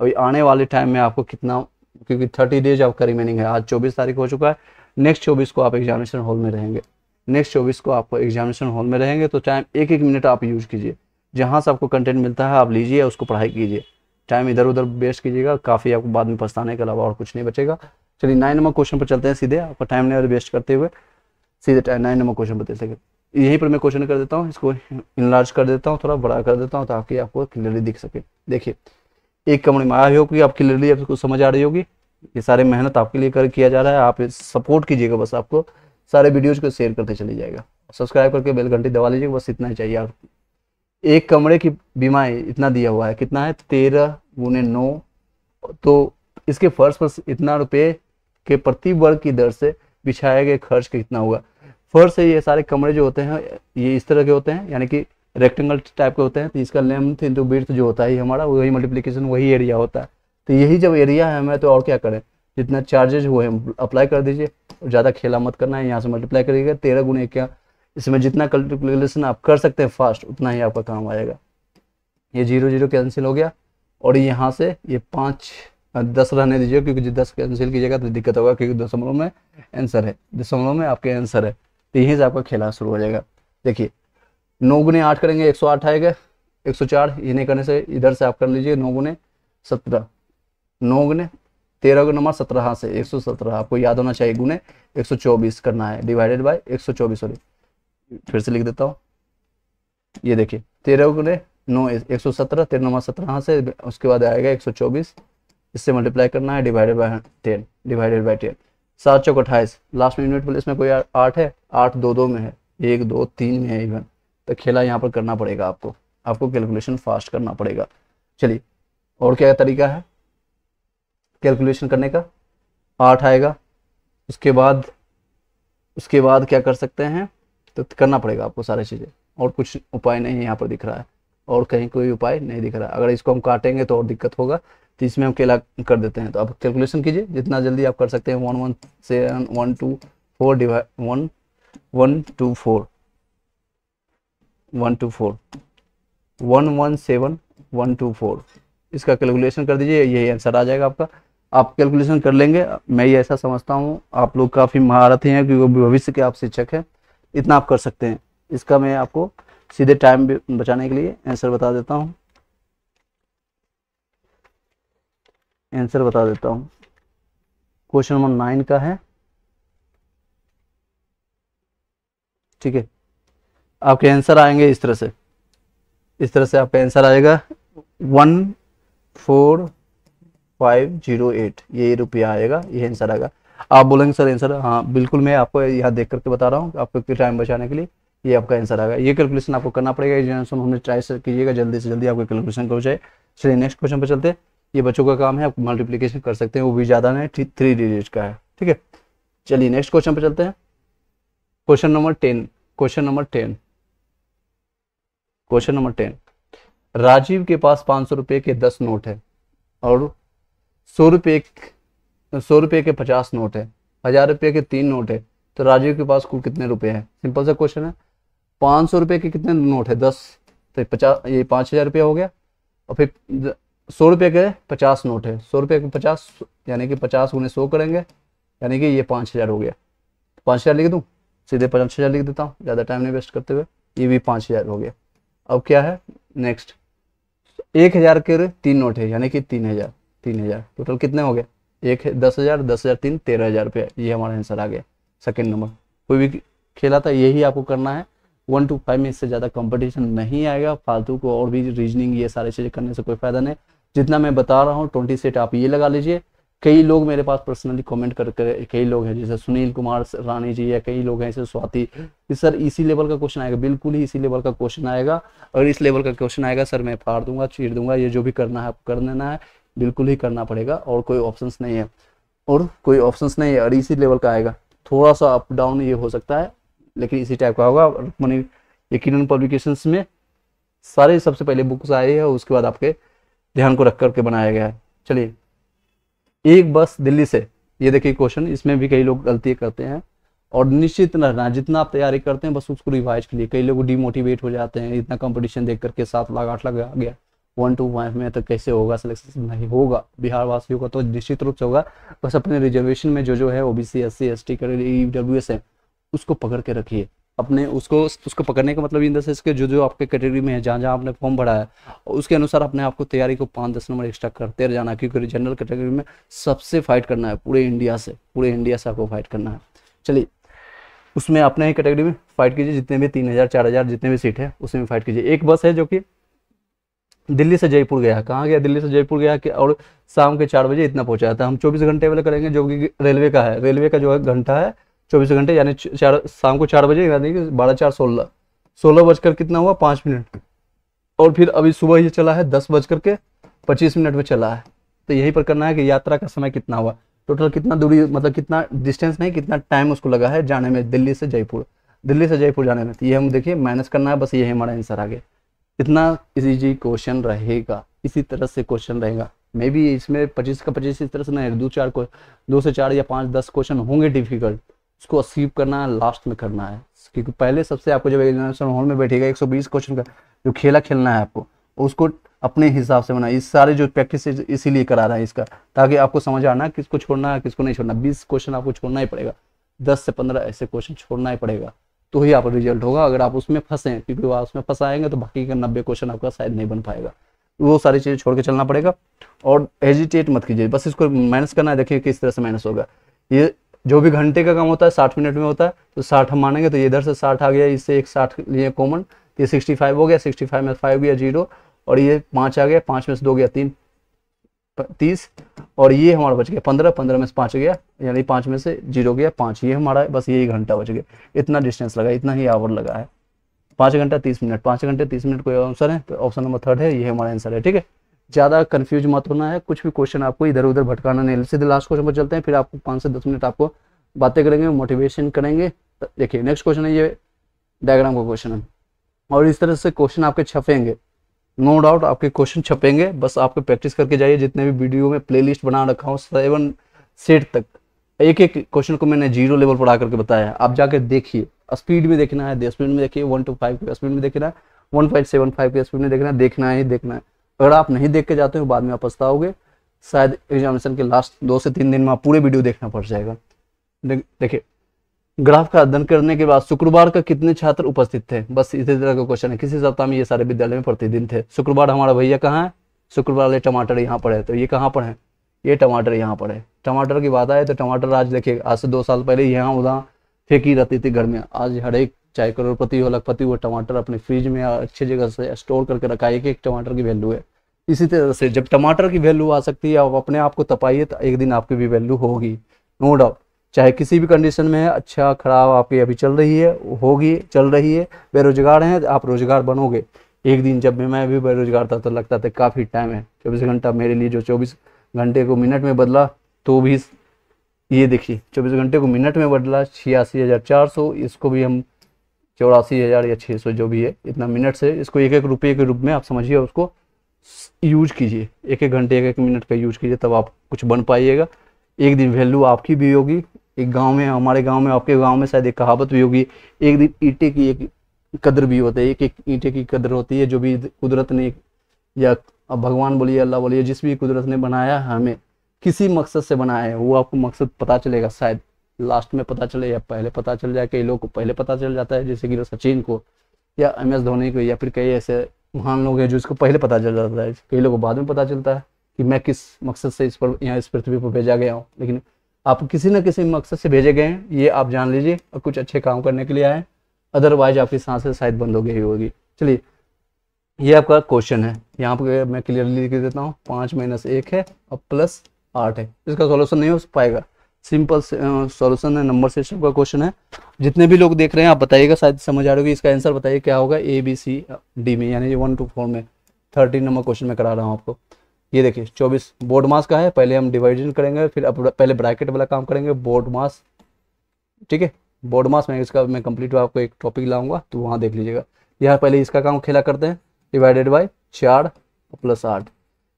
अभी आने वाले टाइम में आपको कितना क्योंकि थर्टी डेज आपका रिमेनिंग है आज चौबीस तारीख हो चुका है नेक्स्ट चौबीस को आप एग्जामिनेशन हॉल में रहेंगे नेक्स्ट चौबीस को आपको एग्जामिनेशन हॉल में रहेंगे तो टाइम एक एक मिनट आप यूज कीजिए जहाँ से आपको कंटेंट मिलता है आप लीजिए उसको पढ़ाई कीजिए टाइम इधर उधर वेस्ट कीजिएगा काफ़ी आपको बाद में पछताने के अलावा और कुछ नहीं बचेगा चलिए नाइन नंबर क्वेश्चन पर चलते हैं सीधे आपका टाइम नहीं वेस्ट करते हुए सीधे नाइन नंबर क्वेश्चन पर देते यहीं पर मैं क्वेश्चन कर देता हूँ इसको इनलार्ज कर देता हूँ थोड़ा बड़ा कर देता हूँ ताकि आपको क्लियरली दिख सके देखिए एक कमरे में आया होगी आप क्लियरली आपको समझ आ रही होगी ये सारे मेहनत आपके लिए कर किया जा रहा है आप सपोर्ट कीजिएगा बस आपको सारे वीडियोज को शेयर करते चले जाएगा सब्सक्राइब करके बेल घंटी दबा लीजिएगा बस इतना ही चाहिए आप एक कमरे की बीमा इतना दिया हुआ है कितना है तेरह गुने नौ तो इसके फर्श पर इतना रुपये के प्रति वर्ग की दर से बिछाए गए खर्च कितना होगा फर्श से ये सारे कमरे जो होते हैं ये इस तरह के होते हैं यानी कि रेक्टेंगल टाइप के होते हैं तो इसका लेंथ इंटू ब्रथ जो होता है हमारा वही मल्टीप्लीकेशन वही एरिया होता है तो यही जब एरिया है हमें तो और क्या करें जितना चार्जेज हुए अप्लाई कर दीजिए और ज़्यादा खेला मत करना है यहाँ से मल्टीप्लाई करिएगा तेरह गुना क्या इसमें जितना कैलकुलेशन आप कर सकते हैं फास्ट उतना ही आपका काम आएगा ये जीरो जीरो कैंसिल हो गया और यहाँ से ये पाँच हाँ, दस रहने दीजिए क्योंकि दस कैंसिल कीजिएगा तो दिक्कत होगा क्योंकि दशमलव में आंसर है दशमलव में आपके आंसर है तो यहीं से आपका खेला शुरू हो जाएगा देखिए नौ गुने आठ करेंगे एक सौ आठ आएगा एक सौ चार ये नहीं करने से इधर से आप कर लीजिए नौ गुने सत्रह नौ गुने तेरह गुना नंबर सत्रह से एक सौ सत्रह आपको याद होना चाहिए गुने एक सौ चौबीस करना है डिवाइडेड बाय एक सौ चौबीस सॉरी फिर से लिख देता हूँ ये देखिए तेरह गुने नौ एक सौ सत्रह तेरह नंबर सत्रह से उसके बाद आएगा एक सौ चौबीस इससे मल्टीप्लाई करना है divided by ten divided by ten सात चौक अट्ठाईस लास्ट में यूनिट बोले इसमें कोई आठ है आठ दो दो में है एक दो तीन में है इवन तो खेला यहाँ पर करना पड़ेगा आपको आपको कैलकुलेशन फास्ट करना पड़ेगा चलिए और क्या तरीका है कैलकुलेशन करने का आठ आएगा उसके बाद उसके बाद क्या कर सकते हैं तो करना पड़ेगा आपको सारी चीज़ें और कुछ उपाय नहीं यहाँ पर दिख रहा है और कहीं कोई उपाय नहीं दिख रहा है अगर इसको हम काटेंगे तो और दिक्कत होगा तो इसमें हम केला कर देते हैं तो आप कैलकुलेशन कीजिए जितना जल्दी आप कर सकते हैं वन वन से one two four divide one one two four one two four one one seven one two four इसका कैलकुलेशन कर दीजिए यही आंसर आ जाएगा आपका आप कैलकुलेशन कर लेंगे मैं ये ऐसा समझता हूँ आप लोग काफ़ी महारत हैं क्योंकि भविष्य के आप शिक्षक हैं इतना आप कर सकते हैं इसका मैं आपको सीधे टाइम बचाने के लिए आंसर बता देता हूँ आंसर बता देता हूँ क्वेश्चन नंबर नाइन का है ठीक है आपके आंसर आएंगे इस तरह से इस तरह से आपका आंसर आएगा one four five zero eight ये रुपया आएगा ये आंसर आएगा आप बोलेंगे सर आंसर हाँ बिल्कुल मैं आपको यहाँ देख करके बता रहा हूँ आपको टाइम बचाने के लिए ये आपका आंसर आएगा ये कैलकुलेशन आपको करना पड़ेगा हमने ट्राई कीजिएगा जल्दी से जल्दी आपको कैलकुलेशन कर जाए चलिए नेक्स्ट क्वेश्चन पर चलते हैं ये बच्चों का काम है आप मल्टीप्लीकेशन कर सकते हैं वो भी ज़्यादा नहीं थ्री डिजिट का है ठीक है चलिए नेक्स्ट क्वेश्चन पर चलते हैं question number ten question number ten question number ten Rajeev के पास पांच सौ रुपये के दस नोट है और सौ रुपये सौ रुपये के पचास नोट है हजार रुपये के तीन नोट है तो राजीव के पास कुल कितने रुपए हैं सिंपल सा क्वेश्चन है पांच सौ रुपये के कितने नोट है दस तो पचास ये पांच हजार रुपया हो गया और फिर सौ रुपये के पचास नोट है सौ रुपये के पचास यानी कि पचास उन्हें सौ करेंगे यानी कि ये पाँच हज़ार हो गया पाँच हज़ार लिख दूँ सीधे पचास हज़ार लिख देता हूँ ज़्यादा टाइम नहीं वेस्ट करते हुए ये भी पाँच हज़ार हो गया अब क्या है नेक्स्ट एक हज़ार के तीन नोट है यानी कि तीन हज़ार तीन हज़ार टोटल कितने हो गए एक दस हज़ार दस हज़ार तीन तेरह हज़ार रुपया ये हमारा आंसर आ गया सेकेंड नंबर कोई भी खेला था यही आपको करना है वन टू फाइव में इससे ज़्यादा कंपटीशन नहीं आएगा फालतू को और भी रीजनिंग ये सारी चीज़ें करने से कोई फायदा नहीं जितना मैं बता रहा हूँ ट्वेंटी सेट आप ये लगा लीजिए कई लोग मेरे पास पर्सनली कमेंट कर कई लोग हैं जैसे सुनील कुमार रानी जी या कई लोग हैं जैसे स्वाति कि सर इसी लेवल का क्वेश्चन आएगा बिल्कुल ही इसी लेवल का क्वेश्चन आएगा और इस लेवल का क्वेश्चन आएगा सर मैं फाड़ दूंगा चीर दूंगा ये जो भी करना है कर लेना है बिल्कुल ही करना पड़ेगा और कोई ऑप्शन नहीं है और कोई ऑप्शन नहीं है और इसी लेवल का आएगा थोड़ा सा अप डाउन ये हो सकता है लेकिन इसी टाइप का होगा रुकमनी यकीन पब्लिकेशन में सारे सबसे पहले बुक्स आए है उसके बाद आपके ध्यान को रख करके बनाया गया है चलिए एक बस दिल्ली से ये देखिए क्वेश्चन इसमें भी कई लोग गलती करते हैं और निश्चित रहना जितना आप तैयारी करते हैं बस उसको रिवाइज के लिए कई लोग डिमोटिवेट हो जाते हैं इतना कंपटीशन देख करके सात लाख आठ लाख आ गया वन टू फाइव में तो कैसे होगा सिलेक्शन नहीं होगा बिहार वासियों का तो निश्चित रूप से होगा बस अपने रिजर्वेशन में जो जो है OBC S C S T कर डब्ल्यू एस है उसको पकड़ के रखिए अपने उसको उसको पकड़ने का मतलब इन दस के जो जो आपके कैटेगरी में है जहाँ जहाँ आपने फॉर्म भरा है उसके अनुसार अपने आपको तैयारी को पाँच दस नंबर एक्स्ट्रा करते जाना क्योंकि जनरल कैटेगरी में सबसे फाइट करना है पूरे इंडिया से पूरे इंडिया से आपको फाइट करना है चलिए उसमें अपने ही कैटेगरी में फाइट कीजिए जितने भी तीन हज़ार चार हज़ार जितने भी सीट है उसमें फाइट कीजिए एक बस है जो कि दिल्ली से जयपुर गया कहाँ गया दिल्ली से जयपुर गया कि और शाम के चार बजे इतना पहुँचाया था हम चौबीस घंटे वाले करेंगे जो कि रेलवे का है रेलवे का जो है घंटा है चौबीस घंटे यानी चार शाम को चार बजे यानी कि बारह चार सोलह सोलह बजकर कितना हुआ पाँच मिनट और फिर अभी सुबह ये चला है दस बजकर के पच्चीस मिनट में चला है तो यही पर करना है कि यात्रा का समय कितना हुआ टोटल कितना दूरी मतलब कितना डिस्टेंस नहीं कितना टाइम उसको लगा है जाने में दिल्ली से जयपुर दिल्ली से जयपुर जाने में तो ये हम देखिए माइनस करना है बस यही हमारा आंसर आ गया इतना इजी क्वेश्चन रहेगा इसी तरह से क्वेश्चन रहेगा मे बी इसमें पच्चीस का पच्चीस इस तरह से ना दो चार दो से चार या पाँच दस क्वेश्चन होंगे डिफिकल्ट उसको अचीव करना है लास्ट में करना है क्योंकि पहले सबसे आपको जब एग्जामिनेशन हॉल में बैठेगा 120 क्वेश्चन का जो खेला खेलना है आपको उसको अपने हिसाब से बना इस सारे जो प्रैक्टिस इसीलिए करा रहा है इसका ताकि आपको समझ आना किसको छोड़ना है किसको नहीं छोड़ना बीस क्वेश्चन आपको छोड़ना ही पड़ेगा दस से पंद्रह ऐसे क्वेश्चन छोड़ना ही पड़ेगा तो ही आपका रिजल्ट होगा अगर आप उसमें फंसे क्योंकि आप उसमें फंसाएंगे तो बाकी का नब्बे क्वेश्चन आपका शायद नहीं बन पाएगा वो सारी चीज़ें छोड़ के चलना पड़ेगा और एजिटेट मत कीजिए बस इसको माइनस करना है देखिए किस तरह से माइनस होगा ये जो भी घंटे का काम होता है साठ मिनट में होता है तो साठ हम मानेंगे तो इधर से साठ आ गया इससे एक साठ लिए कॉमन तो ये सिक्सटी फाइव हो गया सिक्सटी फाइव में फाइव गया जीरो और ये पाँच आ गया पाँच में से दो गया तीन तीस और ये हमारा बच गया पंद्रह पंद्रह में से पाँच गया यानी पाँच में से जीरो गया पाँच ये हमारा बस यही घंटा बच गया इतना डिस्टेंस लगा इतना ही आवर लगा है पाँच घंटा तीस मिनट पाँच घंटे तीस मिनट कोई आंसर है ऑप्शन नंबर थर्ड है ये हमारा आंसर है ठीक है ज़्यादा कंफ्यूज मत होना है कुछ भी क्वेश्चन आपको इधर उधर भटकाना नहीं सीधे लास्ट क्वेश्चन पर चलते हैं फिर आपको पांच से दस मिनट आपको बातें करेंगे मोटिवेशन करेंगे देखिए नेक्स्ट क्वेश्चन है ये डायग्राम का क्वेश्चन है और इस तरह से क्वेश्चन आपके छपेंगे नो no डाउट आपके क्वेश्चन छपेंगे बस आपको प्रैक्टिस करके जाइए जितने भी वीडियो में प्लेलिस्ट बना रखा हूँ सेवन सेट तक एक एक क्वेश्चन को मैंने जीरो लेवल पर आकर के बताया है आप जाके देखिए स्पीड में देखना है स्पीड में देखिए वन टू फाइव स्पीड में देखना है वन पॉइंट सेवन फाइव की स्पीड में देखना है देखना है देखना है अगर आप नहीं देख के जाते हो बाद में आप पछताओगे शायद एग्जामिनेशन के लास्ट दो से तीन दिन में आप पूरे वीडियो देखना पड़ जाएगा देखिए ग्राफ का अध्ययन करने के बाद शुक्रवार का कितने छात्र उपस्थित थे बस इसी तरह का क्वेश्चन है किसी सप्ताह में ये सारे विद्यालय में प्रतिदिन थे शुक्रवार हमारा भैया कहाँ है शुक्रवार वाले टमाटर यहाँ पर है तो ये कहाँ पर है ये टमाटर यहाँ पर है टमाटर की बात आए तो टमाटर आज देखिए आज से दो साल पहले यहाँ उधर फेंकी रहती थी घर में आज हर एक चाहे करोड़पति हो लखपति हो टमाटर अपने फ्रिज में अच्छी जगह से स्टोर करके रखा है एक एक टमाटर की वैल्यू है इसी तरह से जब टमाटर की वैल्यू आ सकती है आप अपने आप को तपाइए तो एक दिन आपकी भी वैल्यू होगी नो डाउट चाहे किसी भी कंडीशन में है अच्छा खराब आपकी अभी चल रही है होगी चल रही है बेरोजगार हैं तो आप रोजगार बनोगे एक दिन जब भी मैं भी बेरोजगार था तो लगता था काफ़ी टाइम है चौबीस घंटा मेरे लिए जो चौबीस घंटे को मिनट में बदला तो भी ये देखिए चौबीस घंटे को मिनट में बदला छियासी हज़ार चार सौ इसको भी हम चौरासी हज़ार या छः सौ जो भी है इतना मिनट से इसको एक एक रुपये के रूप में आप समझिए उसको यूज कीजिए एक एक घंटे एक एक मिनट का यूज कीजिए तब आप कुछ बन पाइएगा एक दिन वैल्यू आपकी भी होगी एक गांव में हमारे गांव में आपके गांव में शायद एक कहावत भी होगी एक दिन ईटे की एक कदर भी होती है एक एक ईंटे की कदर होती है जो भी कुदरत ने या अब भगवान बोलिए अल्लाह बोलिए जिस भी कुदरत ने बनाया हमें किसी मकसद से बनाया है वो आपको मकसद पता चलेगा शायद लास्ट में पता चले या पहले पता चल जाए कई लोग को पहले पता चल जाता है जैसे कि सचिन को या एम एस धोनी को या फिर कई ऐसे महान लोग हैं जो इसको पहले पता चल जाता है कई लोगों को बाद में पता चलता है कि मैं किस मकसद से इस पर यहाँ इस पृथ्वी पर भेजा गया हूँ लेकिन आप किसी न किसी मकसद से भेजे गए हैं ये आप जान लीजिए और कुछ अच्छे काम करने के लिए आए अदरवाइज आपकी सांसें शायद बंद हो गई होगी चलिए ये आपका क्वेश्चन है यहाँ पर मैं क्लियरली लिख देता हूँ पाँच माइनस एक है और प्लस आठ है इसका सोल्यूशन नहीं हो पाएगा सिंपल सॉल्यूशन है नंबर सिस्टम का क्वेश्चन है जितने भी लोग देख रहे हैं आप बताइएगा शायद समझ आ रहे होगी इसका आंसर बताइए क्या होगा ए बी सी डी में यानी वन टू फोर में थर्टीन नंबर क्वेश्चन में करा रहा हूँ आपको ये देखिए चौबीस बोर्ड मास का है पहले हम डिवाइजन करेंगे फिर अब पहले ब्रैकेट वाला काम करेंगे बोर्ड मास ठीक है बोर्ड मास में इसका मैं कंप्लीट आपको एक टॉपिक लाऊंगा तो वहाँ देख लीजिएगा यहाँ पहले इसका काम खेला करते हैं डिवाइडेड बाई चार प्लस आठ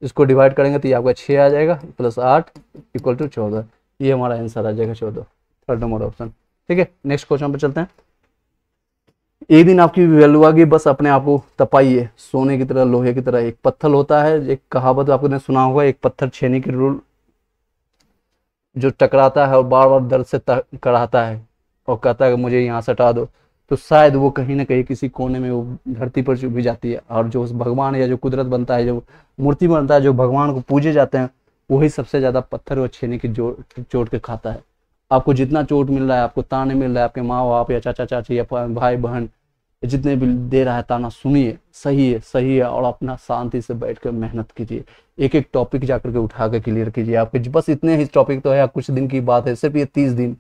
इसको डिवाइड करेंगे तो ये आपका छः आ जाएगा प्लस आठ इक्वल टू चौदह ये हमारा आंसर आ जाएगा चौदह थर्ड नंबर ऑप्शन ठीक है नेक्स्ट क्वेश्चन पर चलते हैं एक दिन आपकी वैल्यू आ गई बस अपने आप को तपाइए सोने की तरह लोहे की तरह एक पत्थर होता है एक कहावत ने सुना होगा एक पत्थर छेनी की रूल जो टकराता है और बार बार दर्द से कराता है और कहता है मुझे यहाँ से हटा दो तो शायद वो कहीं ना कहीं किसी कोने में वो धरती पर भी जाती है और जो उस भगवान या जो कुदरत बनता है जो मूर्ति बनता है जो भगवान को पूजे जाते हैं वही सबसे ज़्यादा पत्थर और छेने की चोट चोट के खाता है आपको जितना चोट मिल रहा है आपको ताने मिल रहा है आपके माँ बाप या चाचा चाची या भाई बहन जितने भी दे रहा है ताना सुनिए सही है सही है और अपना शांति से बैठ कर मेहनत कीजिए एक एक टॉपिक जा करके उठा कर क्लियर कीजिए आपके बस इतने ही टॉपिक तो है कुछ दिन की बात है सिर्फ ये तीस दिन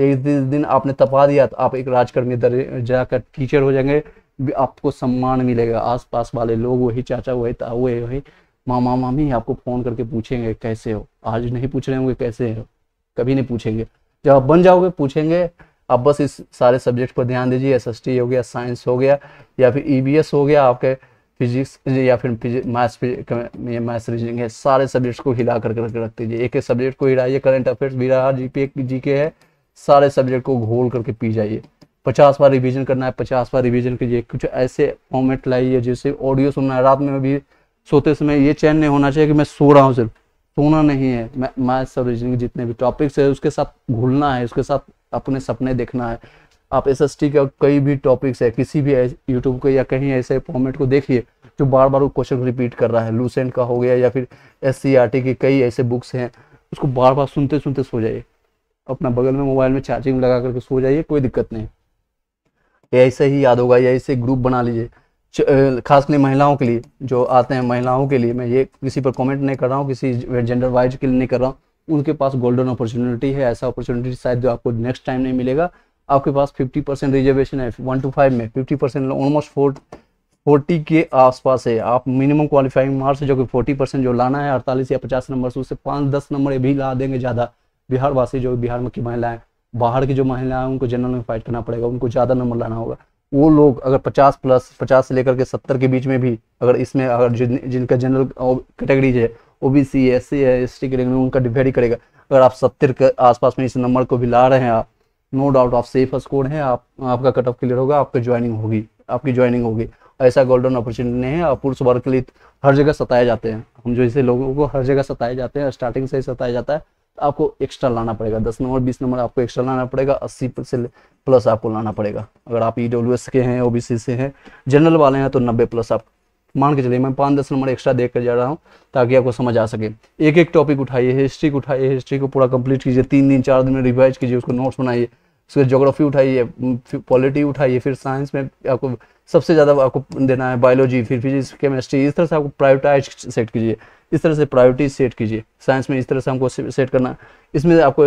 ये तीस दिन आपने तपा दिया तो आप एक राजकर्मी दर जाकर टीचर हो जाएंगे आपको सम्मान मिलेगा आसपास वाले लोग वही चाचा वही ता वही मामा मामी आपको फ़ोन करके पूछेंगे कैसे हो आज नहीं पूछ रहे होंगे कैसे हो कभी नहीं पूछेंगे जब आप बन जाओगे पूछेंगे आप बस इस सारे सब्जेक्ट पर ध्यान दीजिए एस एस टी हो गया साइंस हो गया या फिर ई e हो गया आपके फिजिक्स या फिर मैथ्स मैथ्स रीजनिंग है सारे सब्जेक्ट्स को हिला कर करके रख दीजिए एक एक सब्जेक्ट को हिलाइए करंट अफेयर्स भी रहा जी पी जी के है सारे सब्जेक्ट को घोल करके पी जाइए पचास बार रिवीजन करना है पचास बार रिवीजन कीजिए कुछ ऐसे फॉर्मेट लाइए जैसे ऑडियो सुनना है रात में भी सोते समय ये चैन नहीं होना चाहिए कि मैं सो रहा हूँ सिर्फ सोना नहीं है मैं मैथ सब रीजनिंग जितने भी टॉपिक्स है उसके साथ घुलना है उसके साथ अपने सपने देखना है आप एस एस टी का कई भी टॉपिक्स है किसी भी यूट्यूब के या कहीं ऐसे फॉर्मेट को देखिए जो बार बार वो क्वेश्चन रिपीट कर रहा है लूसेंट का हो गया या फिर एस सी आर टी की कई ऐसे बुक्स हैं उसको बार बार सुनते सुनते सो जाइए अपना बगल में मोबाइल में चार्जिंग लगा करके सो जाइए कोई दिक्कत नहीं ऐसे ही याद होगा या ऐसे ग्रुप बना लीजिए खास खासकर महिलाओं के लिए जो आते हैं महिलाओं के लिए मैं ये किसी पर कमेंट नहीं कर रहा हूँ किसी जेंडर वाइज के लिए नहीं कर रहा हूँ उनके पास गोल्डन अपॉर्चुनिटी है ऐसा अपॉर्चुनिटी शायद जो आपको नेक्स्ट टाइम नहीं मिलेगा आपके पास 50 परसेंट रिजर्वेशन है वन टू फाइव में 50 परसेंट ऑलमोस्ट फोर फोर्टी के आसपास है आप मिनिमम क्वालिफाइंग मार्क्स जो कि फोर्टी परसेंट जो लाना है अड़तालीस या पचास नंबर से उससे पाँच दस नंबर भी ला देंगे ज़्यादा बिहार वासी जो बिहार में की महिलाएं बाहर की जो महिलाएं उनको जनरल में फाइट करना पड़ेगा उनको ज़्यादा नंबर लाना होगा वो लोग अगर 50 प्लस 50 से लेकर के 70 के बीच में भी अगर इसमें अगर जिन जिनका जनरल कैटेगरीज है O B C S C है एस टी कैटेगरी उनका डिफेरी करेगा अगर आप सत्तर के आसपास में इस नंबर को भी ला रहे हैं आप नो डाउट आप सेफ स्कोर हैं आप आपका कट ऑफ क्लियर होगा आपकी ज्वाइनिंग होगी आपकी ज्वाइनिंग होगी ऐसा गोल्डन अपॉर्चुनिटी नहीं है आप पुरुष वर्ग के लिए हर जगह सताए जाते हैं हम जो इसे लोगों को हर जगह सताए जाते हैं स्टार्टिंग से ही सताया जाता है आपको एक्स्ट्रा लाना पड़ेगा दस नंबर बीस नंबर आपको एक्स्ट्रा लाना पड़ेगा अस्सी से प्लस आपको लाना पड़ेगा अगर आप ई e के हैं ओ से हैं जनरल वाले हैं तो नब्बे प्लस आप मान के चलिए मैं पाँच दस नंबर एक्स्ट्रा देख कर जा रहा हूँ ताकि आपको समझ आ सके एक एक टॉपिक उठाइए हिस्ट्री को उठाइए हिस्ट्री को पूरा कंप्लीट कीजिए तीन दिन चार दिन में रिवाइज कीजिए उसको नोट्स बनाइए उसके जोग्राफी उठाइए फिर पॉलिटी उठाइए फिर साइंस में आपको सबसे ज़्यादा आपको देना है बायोलॉजी फिर फिजिक्स केमिस्ट्री इस तरह से आपको प्रायोरिटाइज सेट कीजिए इस तरह से प्रायोरिटी सेट कीजिए साइंस में इस तरह से हमको सेट करना इसमें आपको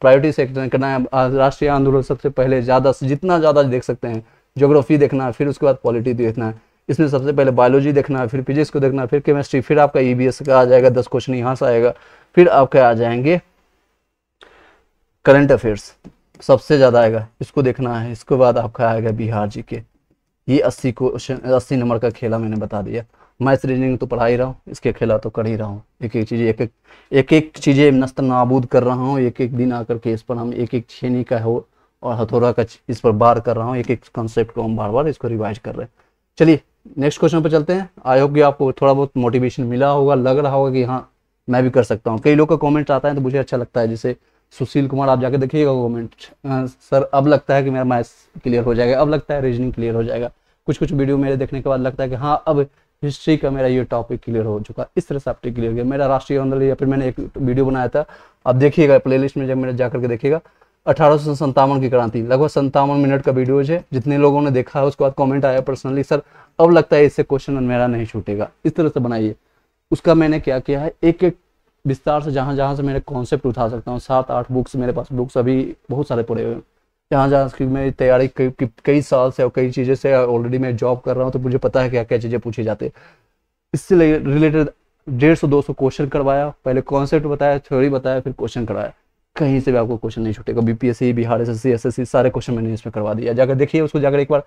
प्रायोरिटी सेट करना है राष्ट्रीय आंदोलन सबसे पहले ज़्यादा जितना ज़्यादा देख सकते हैं जोग्राफी देखना है फिर उसके बाद पॉलिटी देखना है इसमें सबसे पहले बायोलॉजी देखना है फिर फिजिक्स को देखना है फिर केमिस्ट्री फिर आपका ई e का आ जाएगा दस क्वेश्चन यहाँ से आएगा फिर आपके आ जाएंगे करंट अफेयर्स सबसे ज़्यादा आएगा इसको देखना है इसके बाद आपका आएगा बिहार जी के ये अस्सी क्वेश्चन अस्सी नंबर का खेला मैंने बता दिया मैथ रीजनिंग तो पढ़ा ही रहा हूँ इसके खिला तो कर ही रहा हूँ एक एक चीज़ें एक एक एक एक चीज़ें नस्त नाबूद कर रहा हूँ एक एक दिन आकर के इस पर हम एक एक छेनी का हो और हथौरा का इस पर बार कर रहा हूँ एक एक कॉन्सेप्ट को हम बार बार इसको रिवाइज कर रहे हैं चलिए नेक्स्ट क्वेश्चन पर चलते हैं आई होप कि आपको थोड़ा बहुत मोटिवेशन मिला होगा लग रहा होगा कि हाँ मैं भी कर सकता हूँ कई लोग का कॉमेंट आता है तो मुझे अच्छा लगता है जैसे सुशील कुमार आप जाके देखिएगा कॉमेंट सर अब लगता है कि मेरा मैथ्स क्लियर हो जाएगा अब लगता है रीजनिंग क्लियर हो जाएगा कुछ कुछ वीडियो मेरे देखने के बाद लगता है कि हाँ अब हिस्ट्री का मेरा ये टॉपिक क्लियर हो चुका इस तरह से आपके क्लियर किया मेरा राष्ट्रीय आंदोलन या फिर मैंने एक वीडियो बनाया था आप देखिएगा लिस्ट में जब मैंने जाकर के देखिएगा अठारह की क्रांति लगभग संतावन मिनट का वीडियो है जितने लोगों ने देखा है उसके बाद कॉमेंट आया पर्सनली सर अब लगता है इससे क्वेश्चन मेरा नहीं छूटेगा इस तरह से बनाइए उसका मैंने क्या किया है एक एक विस्तार से जहां जहां से मेरे कॉन्सेप्ट उठा सकता हूँ सात आठ बुक्स मेरे पास बुक्स अभी बहुत सारे पड़े हुए हैं जहाँ जहाँ की मैं तैयारी कई साल से और कई चीज़ें से ऑलरेडी मैं जॉब कर रहा हूँ तो मुझे पता है क्या क्या चीज़ें पूछी जाती है इससे रिलेटेड डेढ़ सौ दो सौ क्वेश्चन करवाया पहले कॉन्सेप्ट बताया थ्योरी बताया फिर क्वेश्चन करवाया कहीं से भी आपको क्वेश्चन नहीं छूटेगा BPSC Bihar S S C S S C सारे क्वेश्चन मैंने इसमें करवा दिया जाकर देखिए उसको जाकर एक बार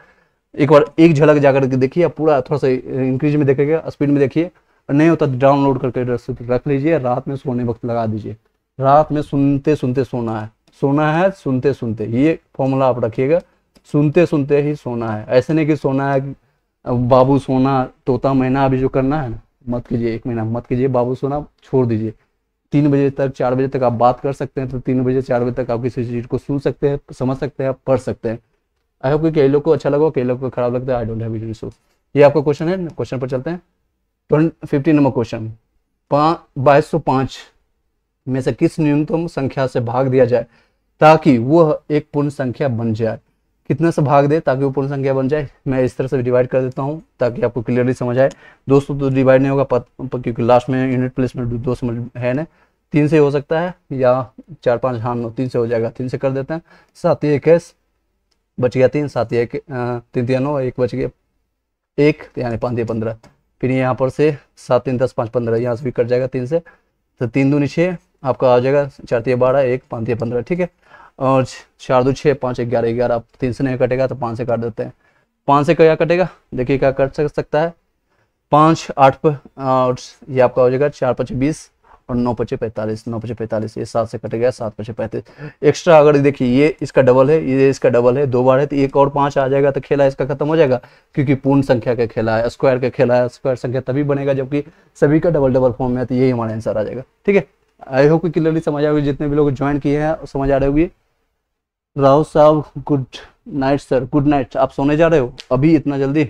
एक बार एक झलक जाकर देखिए आप पूरा थोड़ा सा इंक्रीज में देखेगा स्पीड में देखिए नहीं होता डाउनलोड तो करके रख लीजिए रात में सोने वक्त लगा दीजिए रात में सुनते सुनते सोना है सोना है सुनते सुनते ये फॉर्मूला आप रखिएगा सुनते सुनते ही सोना है ऐसे नहीं कि सोना है बाबू सोना तोता महीना अभी जो करना है मत कीजिए एक महीना मत कीजिए बाबू सोना छोड़ दीजिए तीन बजे तक चार बजे तक आप बात कर सकते हैं तो तीन बजे चार बजे तक आप किसी चीज़ को सुन सकते हैं समझ सकते हैं पढ़ सकते हैं आई होप कि कई लोग को अच्छा लगा कई लोग को खराब लगता है आई डोंट हैव रिसोर्स ये आपका क्वेश्चन है क्वेश्चन पर चलते हैं फिफ्टी नंबर क्वेश्चन बाईस सौ पांच में से किस न्यूनतम संख्या से भाग दिया जाए ताकि वह एक पूर्ण संख्या बन जाए कितना सा भाग दे ताकि वो पूर्ण संख्या बन जाए मैं इस तरह से डिवाइड कर देता हूँ ताकि आपको क्लियरली समझ आए दोस्तों तो डिवाइड नहीं होगा क्योंकि लास्ट में यूनिट प्लेस में दो समझ है ना तीन से हो सकता है या चार पाँच हाँ नौ तीन से हो जाएगा तीन से कर देते हैं सात एक इक्कीस बच गया तीन सात एक तीन तीन नौ एक बच गया एक यानी पाँच पंद्रह फिर यहाँ पर से सात तीन दस पाँच पंद्रह यहाँ से भी कट जाएगा तीन से तो तीन दूनी छः आपका आ जाएगा चार तीन बारह एक पाँच तीन पंद्रह ठीक है और चार दो छः पाँच ग्यारह ग्यारह तीन से नहीं कटेगा तो पाँच से काट देते हैं पाँच से क्या कटेगा देखिए क्या कट सकता है पाँच आठ पर और ये आपका हो जाएगा चार पचे बीस और नौ पचे पैंतालीस नौ पचे पैंतालीस ये सात से कट गया सात पचे पैंतीस एक्स्ट्रा अगर देखिए ये इसका डबल है ये इसका डबल है दो बार है तो एक और पाँच आ जाएगा तो खेला इसका खत्म हो जाएगा क्योंकि पूर्ण संख्या का खेला है स्क्वायर का खेला है स्क्वायर संख्या तभी बनेगा जबकि सभी का डबल डबल फॉर्म है तो यही हमारा आंसर आ जाएगा ठीक है आई होप क्लियरली समझ आएगी जितने भी लोग ज्वाइन किए हैं समझ आ रहे होगी राहुल साहब good night sir good night आप सोने जा रहे हो अभी इतना जल्दी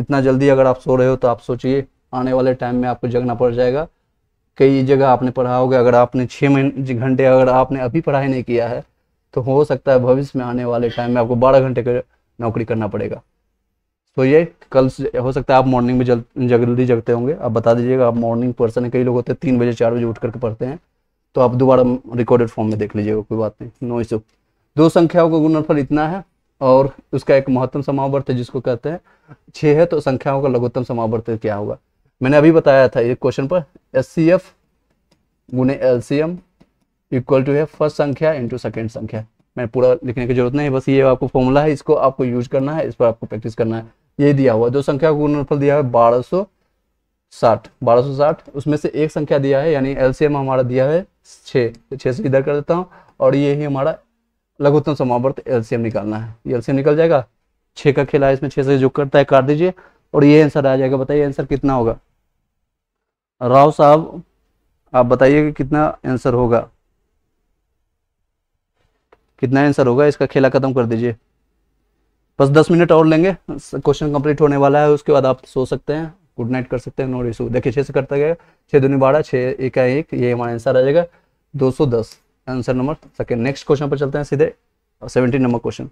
इतना जल्दी अगर आप सो रहे हो तो आप सोचिए आने वाले टाइम में आपको जगना पड़ जाएगा कई जगह आपने पढ़ा होगा अगर आपने छः महीने घंटे अगर आपने अभी पढ़ाई नहीं किया है तो हो सकता है भविष्य में आने वाले टाइम में आपको बारह घंटे का नौकरी करना पड़ेगा तो ये कल हो सकता है आप मॉर्निंग में जल्दी जगते होंगे आप बता दीजिएगा आप मॉर्निंग पर्सन है कई लोग होते हैं तीन बजे चार बजे उठ करके पढ़ते हैं तो आप दोबारा रिकॉर्डेड फॉर्म में देख लीजिएगा कोई बात नहीं नो इशू दो संख्याओं का गुणनफल इतना है और उसका एक महत्तम समावर्त है जिसको कहते हैं छः है तो संख्याओं का लघुत्तम समावर्त क्या होगा मैंने अभी बताया था एक क्वेश्चन पर एस सी एफ गुने L C M equal to है फर्स्ट संख्या इंटू सेकेंड संख्या मैं पूरा लिखने की जरूरत नहीं बस ये आपको फॉर्मूला है इसको आपको यूज करना है इस पर आपको प्रैक्टिस करना है ये दिया हुआ दो संख्या का गुणनफल दिया है बारह सौ साठ बारह सौ साठ उसमें से एक संख्या दिया है यानी एलसीएम हमारा दिया है छः तो छः से इधर कर देता हूँ और ये ही हमारा लघुत्तम समावर्त एलसीएम निकालना है ये एलसीएम निकल जाएगा छः का खेला है इसमें छः से जो करता है काट दीजिए और ये आंसर आ जाएगा बताइए आंसर कितना होगा राव साहब आप बताइए कि कितना आंसर होगा कितना आंसर होगा इसका खेला खत्म कर दीजिए बस दस मिनट और लेंगे क्वेश्चन कंप्लीट होने वाला है उसके बाद आप सो सकते हैं गुड नाइट कर सकते हैं नो रिश्यू देखिए छः से करता गया छः दुनिया बारह छः एक एक ये हमारा आंसर आ जाएगा दो सौ दस answer number second next question पर चलते हैं सीधे seventeen number question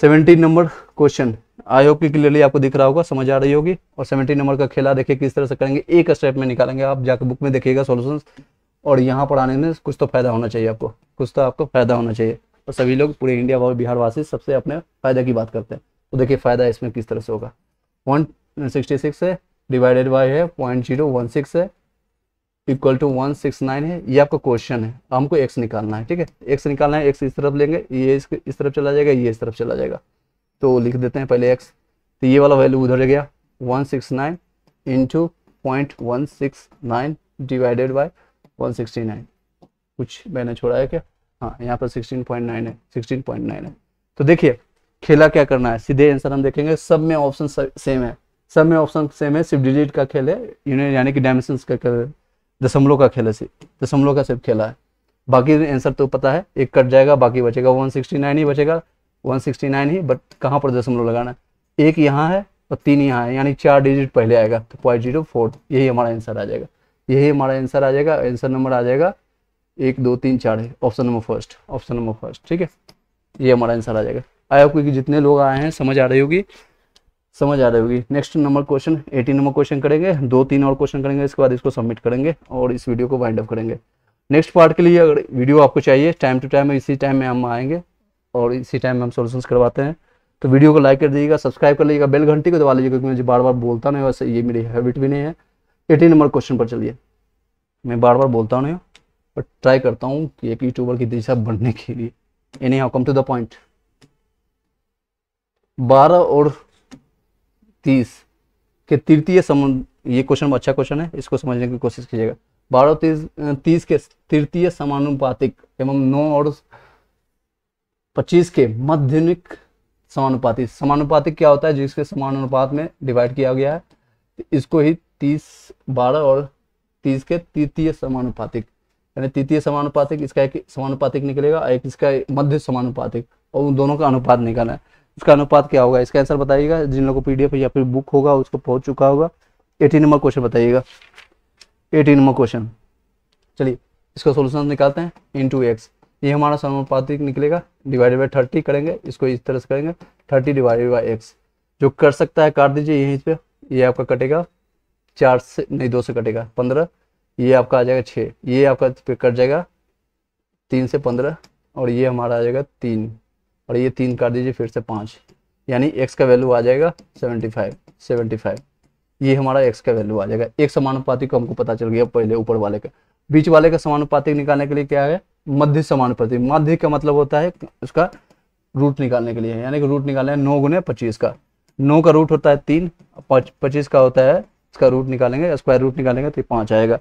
seventeen number question I hope कि क्लियरली आपको दिख रहा होगा समझ आ रही होगी और सेवेंटीन नंबर का खेला देखिए किस तरह से करेंगे एक स्टेप में निकालेंगे आप जाकर बुक में देखिएगा सोल्यूशन और यहाँ पर आने में कुछ तो फायदा होना चाहिए आपको कुछ तो आपको फायदा होना चाहिए और सभी लोग पूरे इंडिया और वासी सबसे अपने फ़ायदे की बात करते हैं तो देखिए फ़ायदा इसमें किस तरह से होगा वन सिक्सटी सिक्स है डिवाइडेड बाई है पॉइंट जीरो वन सिक्स है equal to one six nine है ये आपका क्वेश्चन है हमको एक्स निकालना है ठीक है एक्स निकालना है एक्स इस तरफ लेंगे ये इस, इस तरफ चला जाएगा ये इस तरफ चला जाएगा तो लिख देते हैं पहले एक्स तो ये वाला वैल्यू उधर गया one six nine into point one six nine divided by one sixty nine कुछ मैंने छोड़ा है क्या हाँ यहाँ पर 16.9 है 16.9 है तो देखिए खेला क्या करना है सीधे आंसर हम देखेंगे सब में ऑप्शन सेम है सब में ऑप्शन सेम है सिर्फ डिजिट का खेल है यूनिट यानी कि डायमेंशन का खेल है दशमलव का खेल है सिर्फ दशमलव का सिर्फ खेला है बाकी आंसर तो पता है एक कट जाएगा बाकी बचेगा नाइन ही बचेगा नाइन ही बट कहाँ पर दशमलव लगाना है एक यहाँ है और तीन यहाँ है यानी चार डिजिट पहले आएगा तो पॉइंट जीरो फोर्थ यही हमारा आंसर आ जाएगा यही हमारा आंसर आ जाएगा आंसर नंबर आ जाएगा एक दो तीन चार है option number first option number first ठीक है ये हमारा आंसर आ जाएगा आया कि जितने लोग आए हैं समझ आ रही होगी समझ आ रही होगी next number question eighteen number question करेंगे दो तीन और क्वेश्चन करेंगे इसके बाद इसको सबमिट करेंगे और इस वीडियो को वाइंड अप करेंगे नेक्स्ट पार्ट के लिए अगर वीडियो आपको चाहिए टाइम टू टाइम इसी टाइम में हम आएंगे और इसी टाइम में हम सोल्यूशन करवाते हैं तो वीडियो को लाइक कर दीजिएगा सब्सक्राइब कर लीजिएगा बेल घंटी को दबा लीजिएगा क्योंकि मुझे बार बार बोलता नहीं वैसे ये मेरी हैबिट भी नहीं है एटीन नंबर क्वेश्चन पर चलिए मैं बार बार बोलता नहीं हूँ बट ट्राई करता हूँ कि एक यूट्यूबर की दिशा बढ़ने के लिए anyhow come to the point बारह और तीस के तृतीय समुद्र ये क्वेश्चन अच्छा क्वेश्चन है इसको समझने की कोशिश कीजिएगा बारह तीस तीस के तृतीय समानुपातिक एवं नौ और पच्चीस के मध्यमिक समानुपातिक समानुपातिक क्या होता है जिसके समानुपात में डिवाइड किया गया है इसको ही तीस बारह और तीस के तृतीय समानुपातिक यानी तृतीय समानुपातिक इसका एक समानुपातिक निकलेगा एक इसका मध्य समानुपातिक और उन दोनों का अनुपात निकालना है इसका अनुपात क्या होगा इसका आंसर बताइएगा जिन लोगों को पीडीएफ या फिर बुक होगा उसको पहुंच चुका होगा एटीन नंबर क्वेश्चन बताइएगा एटीन नंबर क्वेश्चन चलिए इसका सोल्यूशन निकालते हैं इन टू एक्स ये हमारा समानुपातिक निकलेगा डिवाइडेड बाई थर्टी करेंगे इसको इस तरह से करेंगे थर्टी डिवाइडेड बाई एक्स जो कर सकता है काट दीजिए यहीं पर यह आपका कटेगा चार से नहीं दो से कटेगा पंद्रह ये आपका आ जाएगा छः ये आपका कट जाएगा तीन से पंद्रह और ये हमारा आ जाएगा तीन और ये तीन काट दीजिए फिर से पाँच यानी एक्स का वैल्यू आ जाएगा सेवेंटी फाइव सेवेंटी फाइव ये हमारा एक्स का वैल्यू आ जाएगा एक समानुपातिक को हमको पता चल गया पहले ऊपर वाले का बीच वाले का समानुपातिक निकालने के लिए क्या है मध्य समानुपातिक मध्य का मतलब होता है उसका रूट निकालने के लिए यानी कि रूट निकालना है नौ गुने पच्चीस का नौ का रूट होता है तीन पच्चीस का होता है इसका रूट निकालेंगे स्क्वायर रूट निकालेंगे तो पाँच आएगा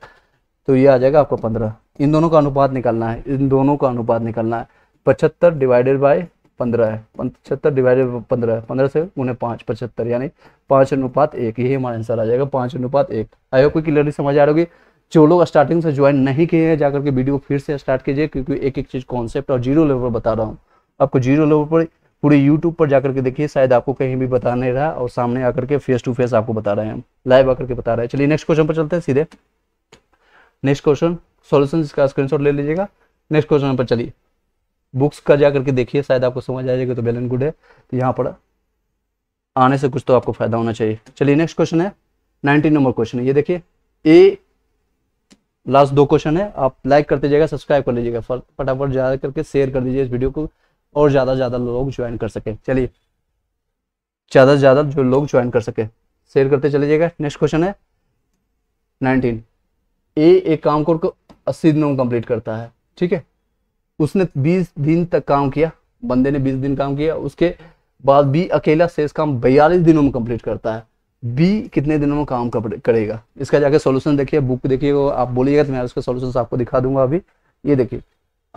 तो ये आ जाएगा आपका पंद्रह इन दोनों का अनुपात निकालना है इन दोनों का अनुपात निकालना है पचहत्तर डिवाइडेड बाय पंद्रह है पचहत्तर डिवाइडेड बाई पंद्रह पंद्रह से उन्हें पाँच पचहत्तर यानी पाँच अनुपात एक यही हमारा आंसर आ जाएगा पाँच अनुपात एक आई होप कोई क्लियरली समझ आ रही होगी जो लोग स्टार्टिंग से ज्वाइन नहीं किए हैं जाकर के वीडियो फिर से स्टार्ट कीजिए क्योंकि एक एक चीज़ कॉन्सेप्ट और जीरो लेवल पर बता रहा हूँ आपको जीरो लेवल पर पूरे यूट्यूब पर जाकर के देखिए शायद आपको कहीं भी बता नहीं रहा और सामने आकर के फेस टू फेस आपको बता रहे हैं हम लाइव आकर के बता रहे हैं चलिए नेक्स्ट क्वेश्चन पर चलते हैं सीधे नेक्स्ट क्वेश्चन सोल्यूशन इसका स्क्रीनशॉट ले लीजिएगा नेक्स्ट क्वेश्चन नंबर चलिए बुक्स का जा करके देखिए शायद आपको समझ आ जाएगा तो बेलन गुड है तो यहाँ पर आने से कुछ तो आपको फायदा होना चाहिए चलिए नेक्स्ट क्वेश्चन है नाइनटीन नंबर क्वेश्चन है ये देखिए ए लास्ट दो क्वेश्चन है आप लाइक करते जाएगा सब्सक्राइब कर लीजिएगा फटाफट ज़्यादा करके शेयर कर दीजिए इस वीडियो को और ज़्यादा ज़्यादा लोग ज्वाइन कर सके चलिए ज़्यादा से ज़्यादा जो लोग ज्वाइन कर सके शेयर करते चले जाएगा नेक्स्ट क्वेश्चन है नाइनटीन ए एक काम को अस्सी दिनों में कंप्लीट करता है ठीक है उसने बीस दिन तक काम किया बंदे ने बीस दिन काम किया उसके बाद बी अकेला शेष काम बयालीस दिनों में कंप्लीट करता है बी कितने दिनों में काम करेगा इसका जाके सॉल्यूशन देखिए बुक देखिए आप बोलिएगा तो मैं उसका सॉल्यूशन आपको दिखा दूंगा अभी ये देखिए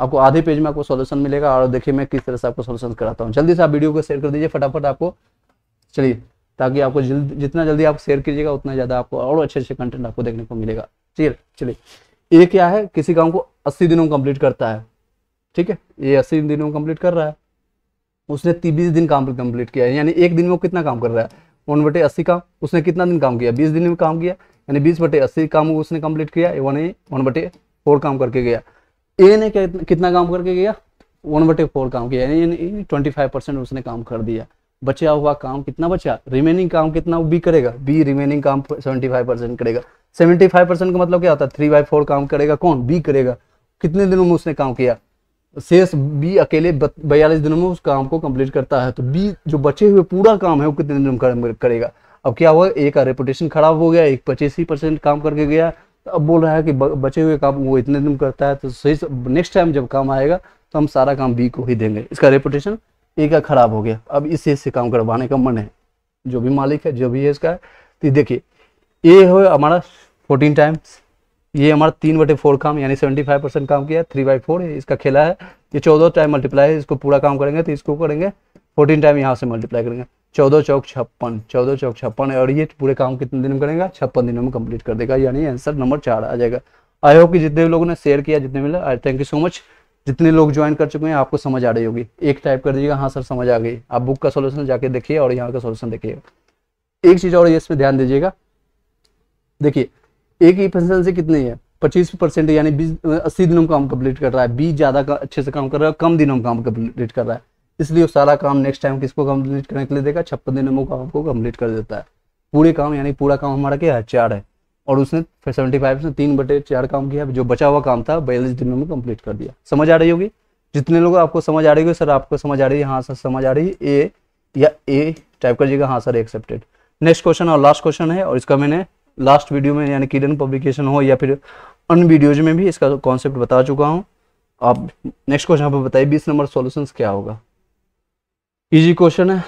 आपको आधे पेज में आपको सॉल्यूशन मिलेगा और देखिए मैं किस तरह से आपको सॉल्यूशन कराता हूँ जल्दी से आप वीडियो को शेयर कर दीजिए फटाफट आपको चलिए ताकि आपको जल्द जितना जल्दी आप शेयर कीजिएगा उतना ज़्यादा आपको और अच्छे अच्छे कंटेंट आपको देखने को मिलेगा ठीक है चलिए ए क्या है किसी काम को अस्सी दिनों में कंप्लीट करता है ठीक है ये अस्सी दिनों में कंप्लीट कर रहा है उसने बीस दिन काम कंप्लीट किया है यानी एक दिन में वो कितना काम कर रहा है वन बटे अस्सी काम उसने कितना दिन काम किया बीस दिन में काम किया यानी बीस बटे अस्सी काम उसने कंप्लीट किया वन वन बटे फोर काम करके गया ए ने कितना काम करके गया वन बटे फोर काम किया यानी ट्वेंटी फाइव परसेंट उसने काम कर दिया बचा हुआ काम कितना बचा रिमेनिंग काम कितना वो बी करेगा बी रिमेनिंग काम 75 परसेंट करेगा 75 परसेंट का मतलब क्या होता है थ्री बाई फोर काम करेगा कौन बी करेगा कितने दिनों में उसने काम किया शेष बी अकेले बयालीस दिनों में उस काम को कंप्लीट करता है तो बी जो बचे हुए पूरा काम है वो कितने दिनों में करेगा अब क्या हुआ ए का रेपुटेशन खराब हो गया एक पच्चीस ही परसेंट काम करके गया तो अब बोल रहा है कि बचे हुए काम वो इतने दिन करता है तो सही नेक्स्ट टाइम जब काम आएगा तो हम सारा काम बी को ही देंगे इसका रेपुटेशन ए का खराब हो गया अब इसे से काम करवाने का मन है जो भी मालिक है जो भी है इसका तो देखिए ए हो हमारा फोर्टीन टाइम्स ये हमारा तीन बटे फोर काम यानी सेवेंटी फाइव परसेंट काम किया थ्री बाई फोर इसका खेला है ये चौदह टाइम मल्टीप्लाई है इसको पूरा काम करेंगे तो इसको करेंगे फोर्टीन टाइम यहाँ से मल्टीप्लाई करेंगे चौदह चौक छप्पन चौदह चौक छप्पन और ये पूरे काम कितने दिन में करेंगे छप्पन दिनों में कंप्लीट कर देगा यानी आंसर नंबर चार आ जाएगा आई होप कि जितने भी लोगों ने शेयर किया जितने मिला थैंक यू सो मच जितने लोग ज्वाइन कर चुके हैं आपको समझ आ रही होगी एक टाइप कर दीजिएगा हाँ सर समझ आ गई आप बुक का सोल्यूशन जाके देखिए और यहाँ का सोल्यूशन देखिएगा एक चीज़ और इसमें ध्यान दीजिएगा देखिए एक ही से कितनी है पच्चीस परसेंट यानी बीस अस्सी दिनों में काम कंप्लीट कर रहा है बीस ज़्यादा अच्छे से काम कर रहा है कम दिनों में काम कंप्लीट कर रहा है इसलिए वो सारा काम नेक्स्ट टाइम किसको कंप्लीट करने के लिए देगा छप्पन दिनों में काम को कंप्लीट कर देता है पूरे काम यानी पूरा काम हमारा क्या है चार है और उसने फिर सेवेंटी फाइव से तीन बटे चार काम किया जो बचा हुआ काम था बयालीस दिनों में कंप्लीट कर दिया समझ आ रही होगी जितने लोग आपको समझ आ रही होगी सर आपको समझ आ रही है हाँ सर समझ आ रही है ए या ए टाइप करिएगा हाँ सर एक्सेप्टेड नेक्स्ट क्वेश्चन और लास्ट क्वेश्चन है और इसका मैंने लास्ट वीडियो में यानी किडन पब्लिकेशन हो या फिर अन वीडियोज में भी इसका कॉन्सेप्ट बता चुका हूँ आप नेक्स्ट क्वेश्चन आप बताइए बीस नंबर सोल्यूशन क्या होगा ईजी क्वेश्चन है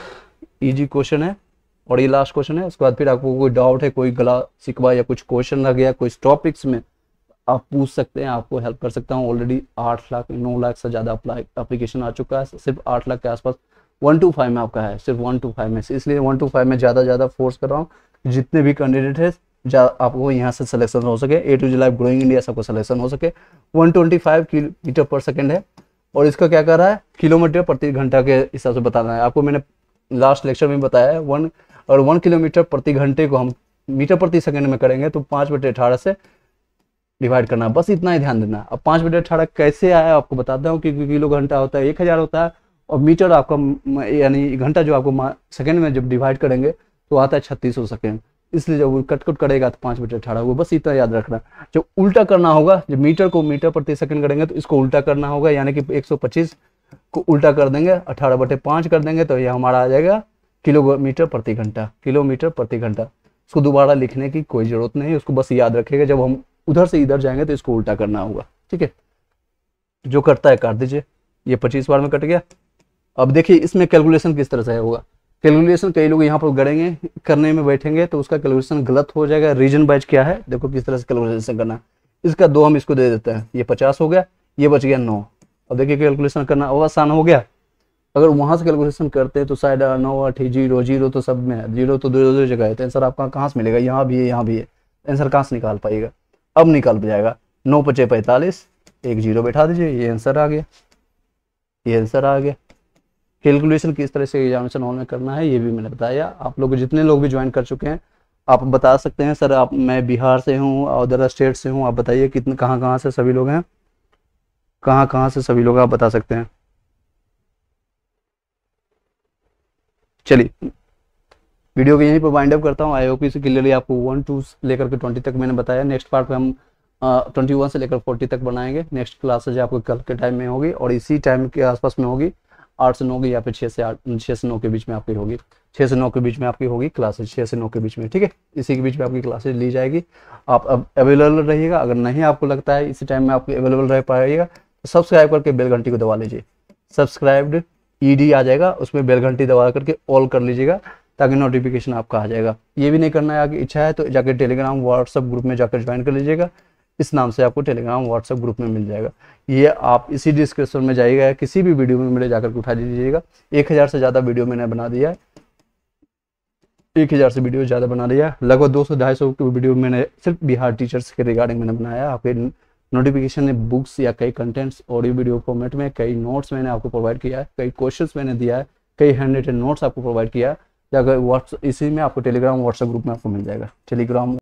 ईजी क्वेश्चन है और ये लास्ट क्वेश्चन है उसके बाद फिर आपको कोई डाउट है कोई गला सिकवा या कुछ क्वेश्चन लग गया कुछ टॉपिक्स में आप पूछ सकते हैं आपको हेल्प कर सकता हूँ ऑलरेडी आठ लाख नौ लाख से ज़्यादा अप्लीकेशन आ चुका है सिर्फ आठ लाख के आसपास वन टू फाइव में आपका है सिर्फ वन टू फाइव में इसलिए वन टू फाइव में ज़्यादा ज़्यादा फोर्स कर रहा हूँ जितने भी कैंडिडेट है आपको यहाँ से सिलेक्शन हो सके A to Z life growing India सबको सिलेक्शन हो सके वन किलोमीटर पर सेकेंड है और इसका क्या कर रहा है किलोमीटर प्रति घंटा के हिसाब से बताना है आपको मैंने लास्ट लेक्चर में बताया है वन और वन किलोमीटर प्रति घंटे को हम मीटर प्रति सेकंड में करेंगे तो पाँच बटे अठारह से डिवाइड करना बस इतना ही ध्यान देना अब पाँच बटे अठारह कैसे आया आपको बताता हूँ कि किलो घंटा होता है एक हज़ार होता है और मीटर आपका यानी घंटा जो आपको सेकेंड में जब डिवाइड करेंगे तो आता है छत्तीस सेकेंड इसलिए जब वो कटकट करेगा तो पाँच बटे अठारह होगा बस इतना याद रखना जब उल्टा करना होगा जब मीटर को मीटर प्रति सेकंड करेंगे तो इसको उल्टा करना होगा यानी कि 125 को उल्टा कर देंगे अठारह बटे पाँच कर देंगे तो ये हमारा आ जाएगा किलोमीटर प्रति घंटा किलोमीटर प्रति घंटा उसको दोबारा लिखने की कोई ज़रूरत नहीं उसको बस याद रखेगा जब हम उधर से इधर जाएंगे तो इसको उल्टा करना होगा ठीक है जो करता है काट दीजिए ये पच्चीस बार में कट गया अब देखिए इसमें कैलकुलेशन किस तरह से होगा कैलकुलेशन कई लोग यहाँ पर गड़ेंगे करने में बैठेंगे तो उसका कैलकुलेशन गलत हो जाएगा रीजन वाइज क्या है देखो किस तरह से कैलकुलेशन करना इसका दो हम इसको दे देते हैं ये पचास हो गया ये बच गया नौ अब देखिए कैलकुलेशन करना और आसान हो गया अगर वहाँ से कैलकुलेशन करते हैं तो शायद uh, नौ आठ जीरो जीरो तो सब में है जीरो तो दो दो जगह है तो आंसर आपका कहाँ से मिलेगा यहाँ भी है यहाँ भी है आंसर तो कहाँ से निकाल पाएगा अब निकाल जाएगा नौ पचे पैंतालीस एक जीरो बैठा दीजिए ये आंसर आ गया ये आंसर आ गया कैलकुलेशन किस तरह से एग्जामिनेशन हॉल में करना है ये भी मैंने बताया आप लोग जितने लोग भी ज्वाइन कर चुके हैं आप बता सकते हैं सर आप मैं बिहार से हूँ अदर स्टेट से हूँ आप बताइए कितने कहाँ कहाँ से सभी लोग हैं कहाँ कहाँ से सभी लोग आप बता सकते हैं चलिए वीडियो को यहीं पर वाइंड अप करता हूँ आई होप इसे क्लियरली आपको वन टू लेकर के ट्वेंटी तक मैंने बताया नेक्स्ट पार्ट में हम ट्वेंटी वन से लेकर फोर्टी तक बनाएंगे नेक्स्ट क्लासेज आपको कल के टाइम में होगी और इसी टाइम के आसपास में होगी आठ से नौ की या फिर छः से आठ छः से नौ के बीच में आपकी होगी छः से नौ के बीच में आपकी होगी क्लासेज छः से नौ के बीच में ठीक है इसी के बीच में आपकी क्लासेज ली जाएगी आप अब अवेलेबल रहिएगा अगर नहीं आपको लगता है इसी टाइम में आपको अवेलेबल रह पाएगा तो सब्सक्राइब करके बेल घंटी को दबा लीजिए सब्सक्राइब्ड ईडी e आ जाएगा उसमें बेल घंटी दबा करके ऑल कर लीजिएगा ताकि नोटिफिकेशन आपका आ जाएगा ये भी नहीं करना है आपकी इच्छा है तो जाकर टेलीग्राम व्हाट्सअप ग्रुप में जाकर ज्वाइन कर लीजिएगा इस नाम से आपको टेलीग्राम व्हाट्सअप ग्रुप में मिल जाएगा ये आप इसी डिस्क्रिप्शन में जाइएगा किसी भी वीडियो में मिले जाकर उठा लीजिएगा एक हज़ार से ज़्यादा वीडियो मैंने बना दिया है एक हज़ार से वीडियो ज़्यादा बना लिया लगभग दो सौ ढाई सौ वीडियो मैंने सिर्फ बिहार टीचर्स के रिगार्डिंग मैंने बनाया आपके नोटिफिकेशन बुक्स या कई कंटेंट्स ऑडियो वीडियो फॉर्मेट में कई नोट्स मैंने आपको प्रोवाइड किया है कई क्वेश्चंस मैंने दिया है कई हैंड नोट्स आपको प्रोवाइड किया है अगर इसी में आपको टेलीग्राम व्हाट्सएप ग्रुप में आपको मिल जाएगा टेलीग्राम